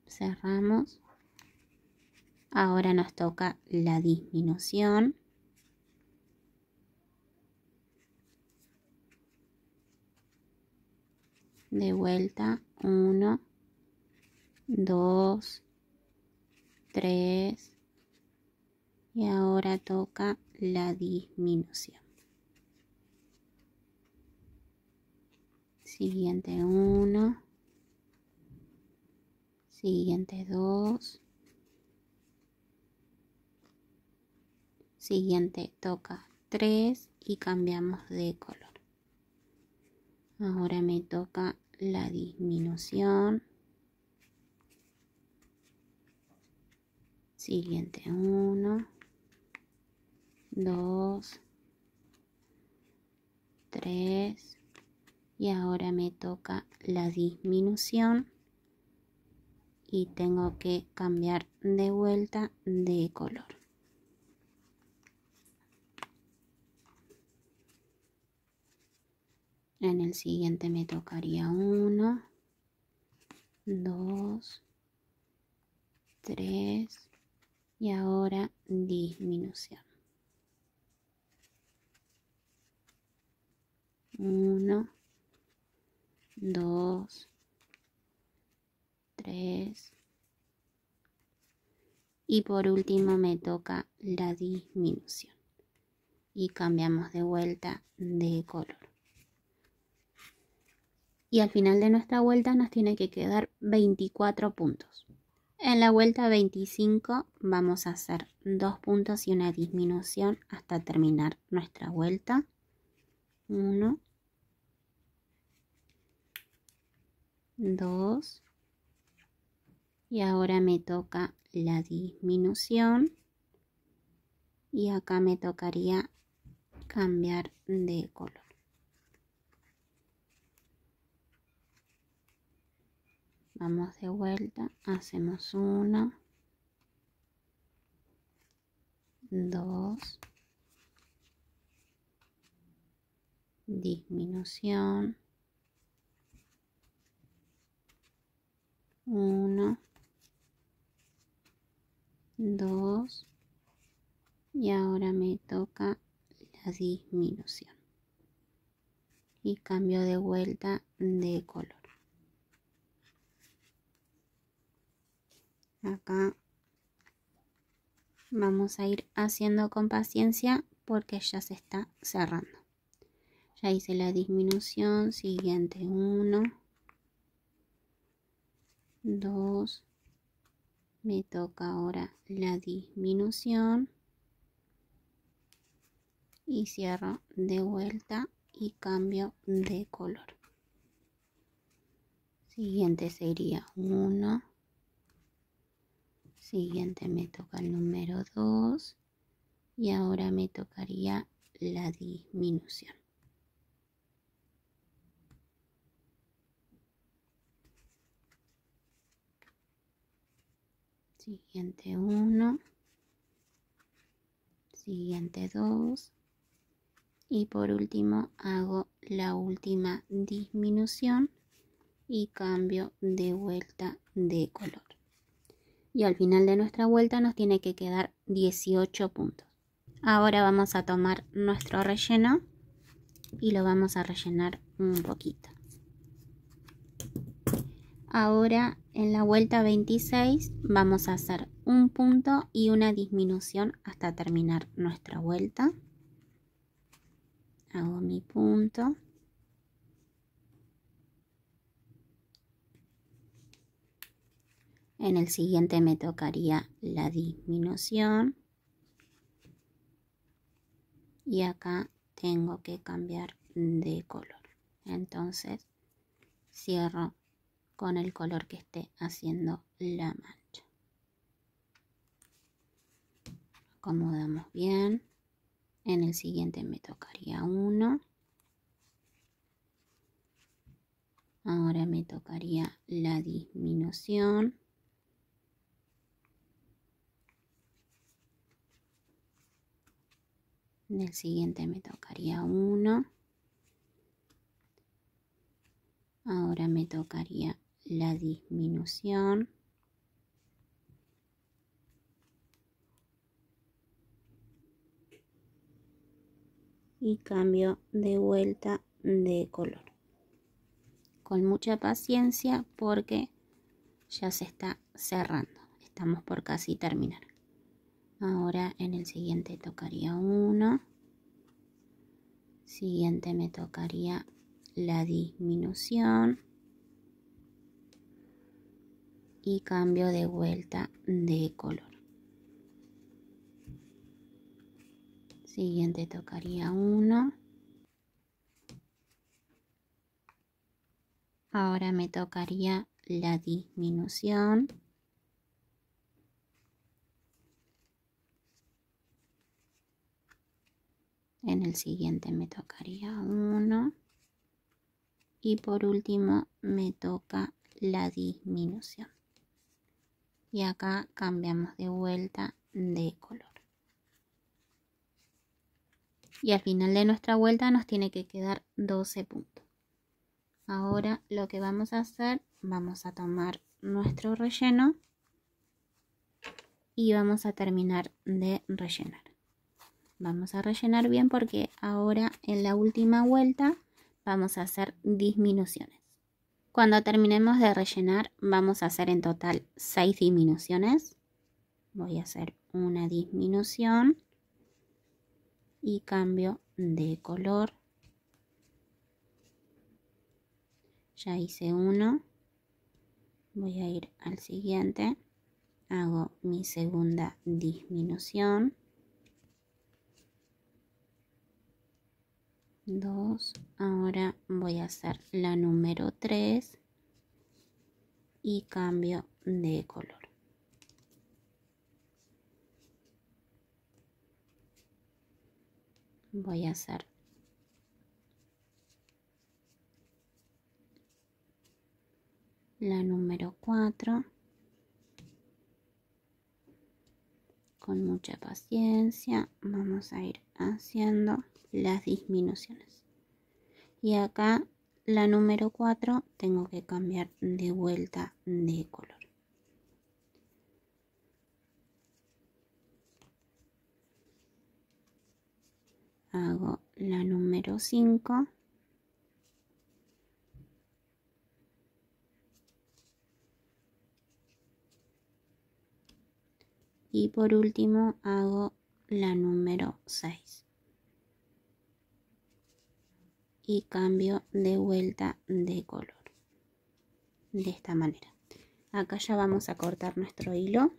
cerramos ahora nos toca la disminución de vuelta 1 2 3 y ahora toca la disminución siguiente 1, siguiente 2, siguiente toca 3 y cambiamos de color. Ahora me toca la disminución. Siguiente 1, 2, 3, y ahora me toca la disminución y tengo que cambiar de vuelta de color en el siguiente me tocaría 1 2 3 y ahora disminución 1 2, 3 y por último me toca la disminución y cambiamos de vuelta de color y al final de nuestra vuelta nos tiene que quedar 24 puntos en la vuelta 25 vamos a hacer dos puntos y una disminución hasta terminar nuestra vuelta 1 2 y ahora me toca la disminución y acá me tocaría cambiar de color vamos de vuelta hacemos 1 2 disminución 1, 2 y ahora me toca la disminución y cambio de vuelta de color. Acá vamos a ir haciendo con paciencia porque ya se está cerrando. Ya hice la disminución, siguiente 1, 2 me toca ahora la disminución y cierro de vuelta y cambio de color siguiente sería 1 siguiente me toca el número 2 y ahora me tocaría la disminución siguiente 1, siguiente 2 y por último hago la última disminución y cambio de vuelta de color. Y al final de nuestra vuelta nos tiene que quedar 18 puntos. Ahora vamos a tomar nuestro relleno y lo vamos a rellenar un poquito. Ahora en la vuelta 26 vamos a hacer un punto y una disminución hasta terminar nuestra vuelta. Hago mi punto. En el siguiente me tocaría la disminución. Y acá tengo que cambiar de color. Entonces cierro con el color que esté haciendo la mancha. Acomodamos bien. En el siguiente me tocaría uno. Ahora me tocaría la disminución. en el siguiente me tocaría uno. Ahora me tocaría la disminución y cambio de vuelta de color con mucha paciencia porque ya se está cerrando estamos por casi terminar ahora en el siguiente tocaría uno siguiente me tocaría la disminución y cambio de vuelta de color. Siguiente tocaría uno. Ahora me tocaría la disminución. En el siguiente me tocaría uno. Y por último me toca la disminución y acá cambiamos de vuelta de color y al final de nuestra vuelta nos tiene que quedar 12 puntos ahora lo que vamos a hacer vamos a tomar nuestro relleno y vamos a terminar de rellenar vamos a rellenar bien porque ahora en la última vuelta vamos a hacer disminuciones cuando terminemos de rellenar vamos a hacer en total 6 disminuciones. Voy a hacer una disminución y cambio de color. Ya hice uno. Voy a ir al siguiente. Hago mi segunda disminución. Dos. ahora voy a hacer la número 3 y cambio de color voy a hacer la número 4 con mucha paciencia vamos a ir haciendo las disminuciones. Y acá la número 4 tengo que cambiar de vuelta de color. Hago la número 5. Y por último hago la número 6 y cambio de vuelta de color de esta manera acá ya vamos a cortar nuestro hilo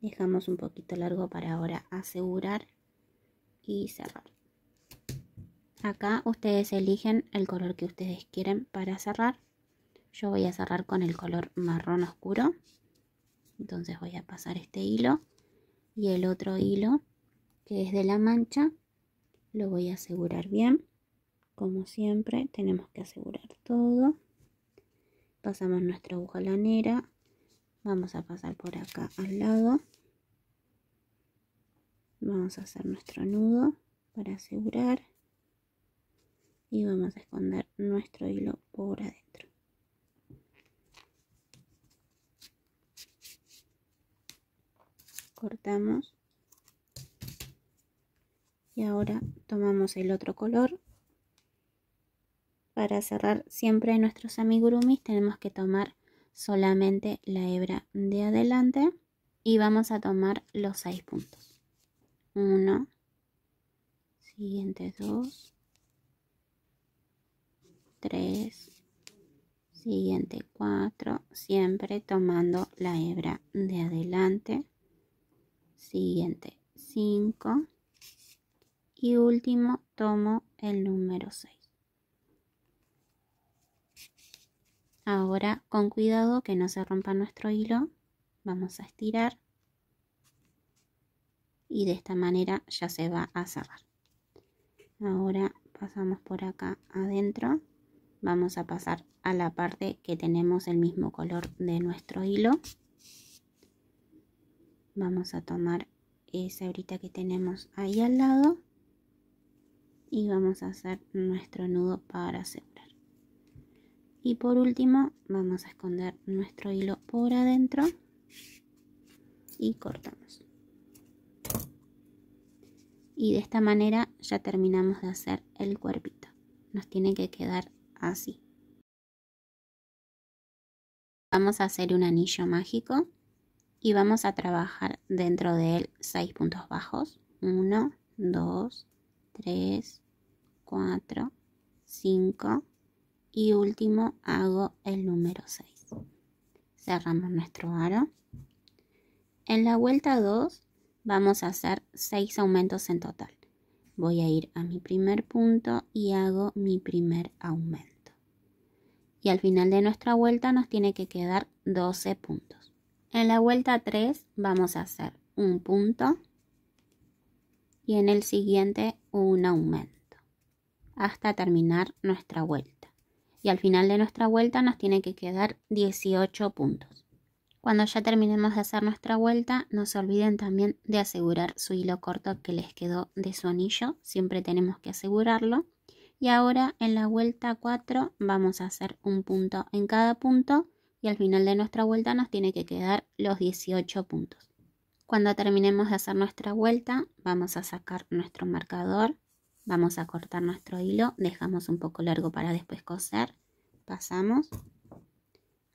dejamos un poquito largo para ahora asegurar y cerrar acá ustedes eligen el color que ustedes quieren para cerrar yo voy a cerrar con el color marrón oscuro entonces voy a pasar este hilo y el otro hilo que es de la mancha lo voy a asegurar bien como siempre tenemos que asegurar todo pasamos nuestra aguja lanera vamos a pasar por acá al lado vamos a hacer nuestro nudo para asegurar y vamos a esconder nuestro hilo por adentro cortamos y ahora tomamos el otro color para cerrar siempre nuestros amigurumis tenemos que tomar solamente la hebra de adelante y vamos a tomar los seis puntos. 1, siguiente 2, 3, siguiente 4, siempre tomando la hebra de adelante, siguiente 5 y último tomo el número 6. Ahora, con cuidado que no se rompa nuestro hilo, vamos a estirar y de esta manera ya se va a cerrar. Ahora pasamos por acá adentro, vamos a pasar a la parte que tenemos el mismo color de nuestro hilo. Vamos a tomar esa ahorita que tenemos ahí al lado y vamos a hacer nuestro nudo para cerrar y por último vamos a esconder nuestro hilo por adentro y cortamos y de esta manera ya terminamos de hacer el cuerpito nos tiene que quedar así vamos a hacer un anillo mágico y vamos a trabajar dentro de él 6 puntos bajos 1 2 3 4 5 y último hago el número 6 cerramos nuestro aro en la vuelta 2 vamos a hacer 6 aumentos en total voy a ir a mi primer punto y hago mi primer aumento y al final de nuestra vuelta nos tiene que quedar 12 puntos en la vuelta 3 vamos a hacer un punto y en el siguiente un aumento hasta terminar nuestra vuelta y al final de nuestra vuelta nos tiene que quedar 18 puntos. Cuando ya terminemos de hacer nuestra vuelta, no se olviden también de asegurar su hilo corto que les quedó de su anillo, siempre tenemos que asegurarlo. Y ahora en la vuelta 4 vamos a hacer un punto en cada punto y al final de nuestra vuelta nos tiene que quedar los 18 puntos. Cuando terminemos de hacer nuestra vuelta, vamos a sacar nuestro marcador Vamos a cortar nuestro hilo, dejamos un poco largo para después coser, pasamos.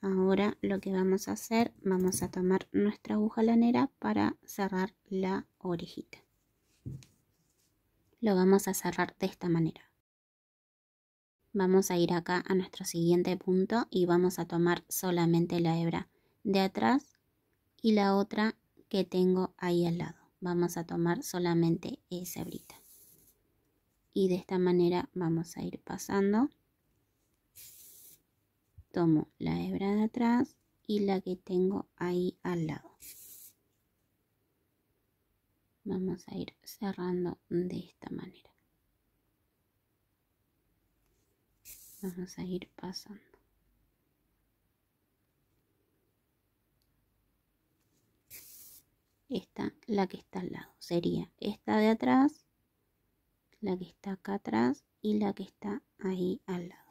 Ahora lo que vamos a hacer, vamos a tomar nuestra aguja lanera para cerrar la orejita. Lo vamos a cerrar de esta manera. Vamos a ir acá a nuestro siguiente punto y vamos a tomar solamente la hebra de atrás y la otra que tengo ahí al lado. Vamos a tomar solamente esa hebrita y de esta manera vamos a ir pasando tomo la hebra de atrás y la que tengo ahí al lado vamos a ir cerrando de esta manera vamos a ir pasando esta la que está al lado sería esta de atrás la que está acá atrás y la que está ahí al lado.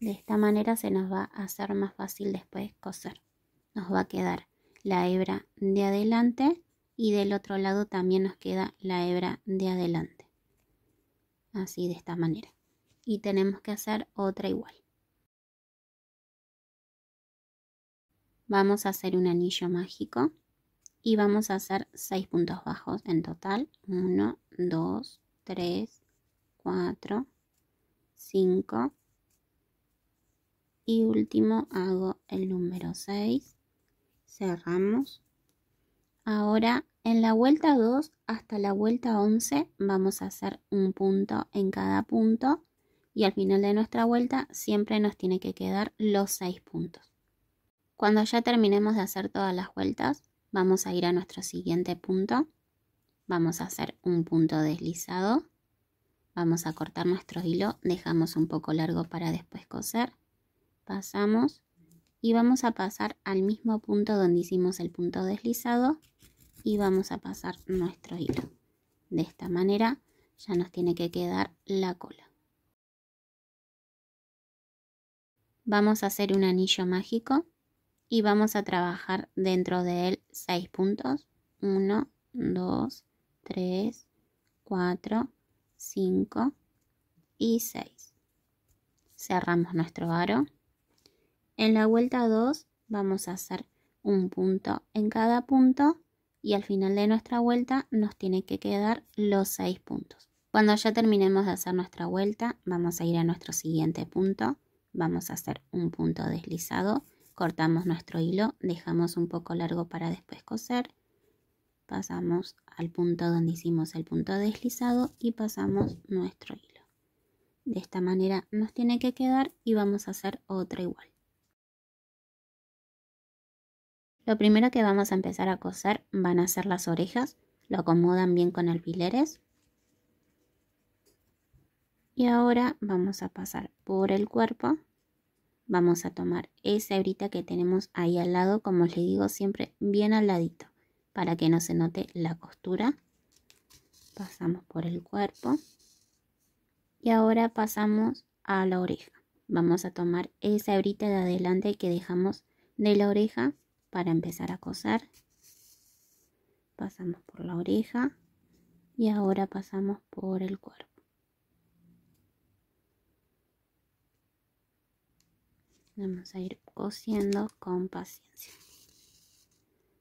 De esta manera se nos va a hacer más fácil después coser. Nos va a quedar la hebra de adelante y del otro lado también nos queda la hebra de adelante así de esta manera y tenemos que hacer otra igual vamos a hacer un anillo mágico y vamos a hacer 6 puntos bajos en total 1 2 3 4 5 y último hago el número 6 cerramos Ahora en la vuelta 2 hasta la vuelta 11 vamos a hacer un punto en cada punto y al final de nuestra vuelta siempre nos tiene que quedar los 6 puntos. Cuando ya terminemos de hacer todas las vueltas vamos a ir a nuestro siguiente punto. Vamos a hacer un punto deslizado. Vamos a cortar nuestro hilo, dejamos un poco largo para después coser. Pasamos y vamos a pasar al mismo punto donde hicimos el punto deslizado y vamos a pasar nuestro hilo. De esta manera ya nos tiene que quedar la cola. Vamos a hacer un anillo mágico y vamos a trabajar dentro de él 6 puntos. 1, 2, 3, 4, 5 y 6. Cerramos nuestro aro. En la vuelta 2 vamos a hacer un punto en cada punto y al final de nuestra vuelta nos tiene que quedar los 6 puntos. Cuando ya terminemos de hacer nuestra vuelta, vamos a ir a nuestro siguiente punto. Vamos a hacer un punto deslizado, cortamos nuestro hilo, dejamos un poco largo para después coser, pasamos al punto donde hicimos el punto deslizado y pasamos nuestro hilo. De esta manera nos tiene que quedar y vamos a hacer otra igual. Lo primero que vamos a empezar a coser van a ser las orejas. Lo acomodan bien con alfileres. Y ahora vamos a pasar por el cuerpo. Vamos a tomar esa hebrita que tenemos ahí al lado, como les digo siempre, bien al ladito, para que no se note la costura. Pasamos por el cuerpo. Y ahora pasamos a la oreja. Vamos a tomar esa hebrita de adelante que dejamos de la oreja para empezar a coser pasamos por la oreja y ahora pasamos por el cuerpo vamos a ir cosiendo con paciencia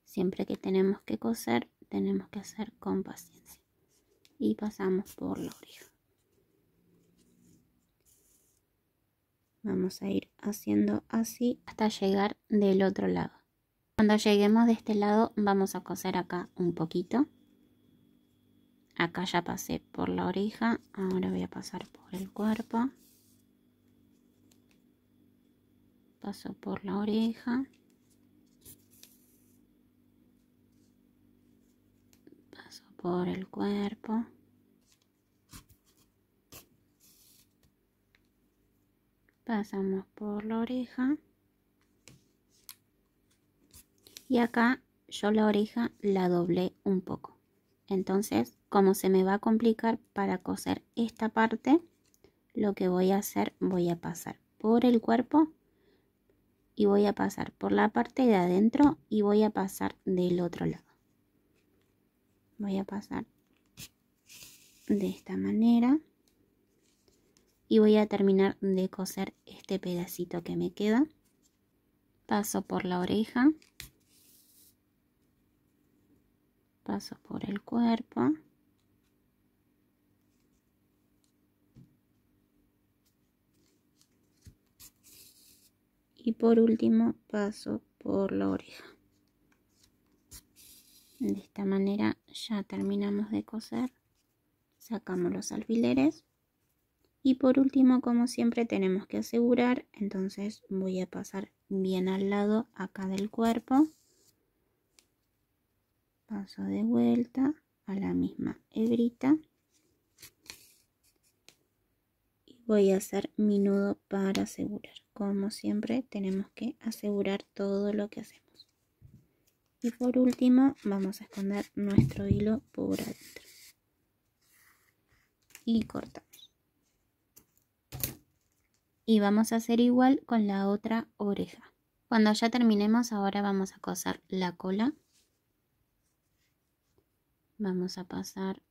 siempre que tenemos que coser tenemos que hacer con paciencia y pasamos por la oreja vamos a ir haciendo así hasta llegar del otro lado cuando lleguemos de este lado vamos a coser acá un poquito. Acá ya pasé por la oreja, ahora voy a pasar por el cuerpo. Paso por la oreja. Paso por el cuerpo. Pasamos por la oreja y acá yo la oreja la doblé un poco entonces como se me va a complicar para coser esta parte lo que voy a hacer voy a pasar por el cuerpo y voy a pasar por la parte de adentro y voy a pasar del otro lado voy a pasar de esta manera y voy a terminar de coser este pedacito que me queda paso por la oreja paso por el cuerpo. Y por último paso por la oreja. De esta manera ya terminamos de coser. Sacamos los alfileres. Y por último, como siempre, tenemos que asegurar. Entonces voy a pasar bien al lado acá del cuerpo paso de vuelta a la misma hebrita y voy a hacer mi nudo para asegurar como siempre tenemos que asegurar todo lo que hacemos y por último vamos a esconder nuestro hilo por adentro y cortamos y vamos a hacer igual con la otra oreja cuando ya terminemos ahora vamos a coser la cola Vamos a pasar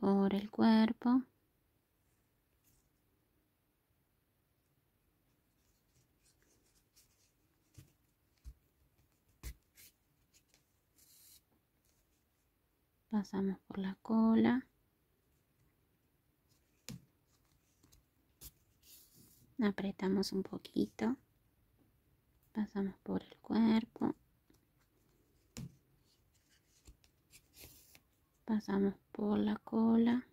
por el cuerpo. Pasamos por la cola. Apretamos un poquito. Pasamos por el cuerpo. pasamos por la cola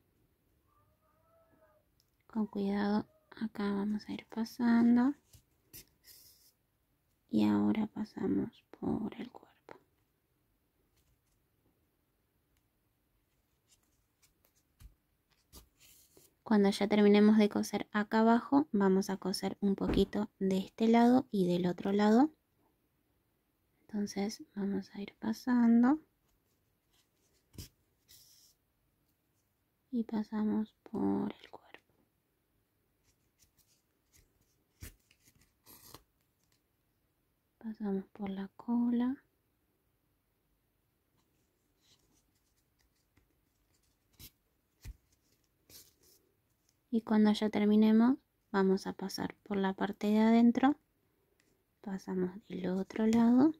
con cuidado acá vamos a ir pasando y ahora pasamos por el cuerpo cuando ya terminemos de coser acá abajo vamos a coser un poquito de este lado y del otro lado entonces vamos a ir pasando y pasamos por el cuerpo. Pasamos por la cola. Y cuando ya terminemos, vamos a pasar por la parte de adentro. Pasamos del otro lado.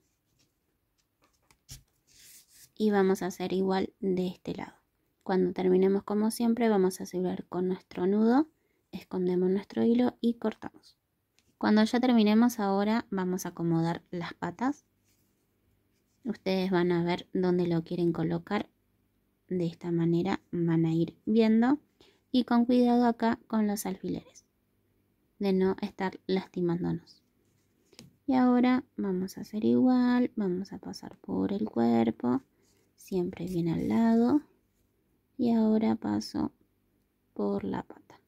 Y vamos a hacer igual de este lado. Cuando terminemos como siempre vamos a asegurar con nuestro nudo, escondemos nuestro hilo y cortamos. Cuando ya terminemos ahora vamos a acomodar las patas. Ustedes van a ver dónde lo quieren colocar. De esta manera van a ir viendo y con cuidado acá con los alfileres de no estar lastimándonos. Y ahora vamos a hacer igual, vamos a pasar por el cuerpo, siempre bien al lado y ahora paso por la pata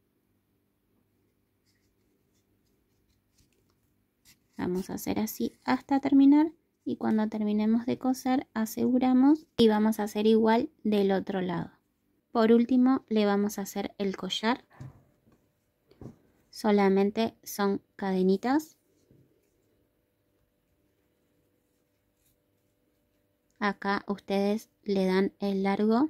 vamos a hacer así hasta terminar y cuando terminemos de coser aseguramos y vamos a hacer igual del otro lado por último le vamos a hacer el collar solamente son cadenitas acá ustedes le dan el largo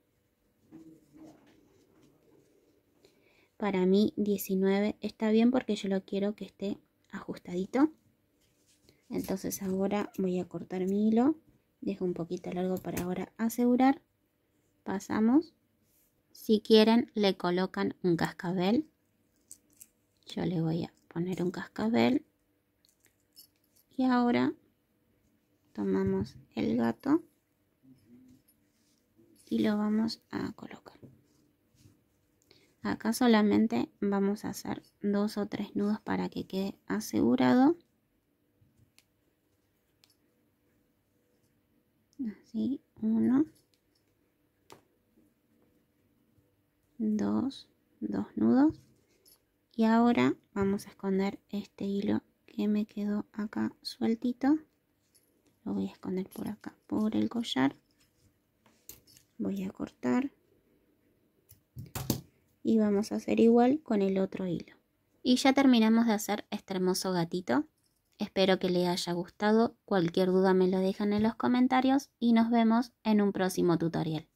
Para mí 19 está bien porque yo lo quiero que esté ajustadito. Entonces ahora voy a cortar mi hilo. Dejo un poquito largo para ahora asegurar. Pasamos. Si quieren le colocan un cascabel. Yo le voy a poner un cascabel. Y ahora tomamos el gato y lo vamos a colocar. Acá solamente vamos a hacer dos o tres nudos para que quede asegurado. Así, uno, dos, dos nudos. Y ahora vamos a esconder este hilo que me quedó acá sueltito. Lo voy a esconder por acá, por el collar. Voy a cortar y vamos a hacer igual con el otro hilo. Y ya terminamos de hacer este hermoso gatito. Espero que le haya gustado, cualquier duda me lo dejan en los comentarios y nos vemos en un próximo tutorial.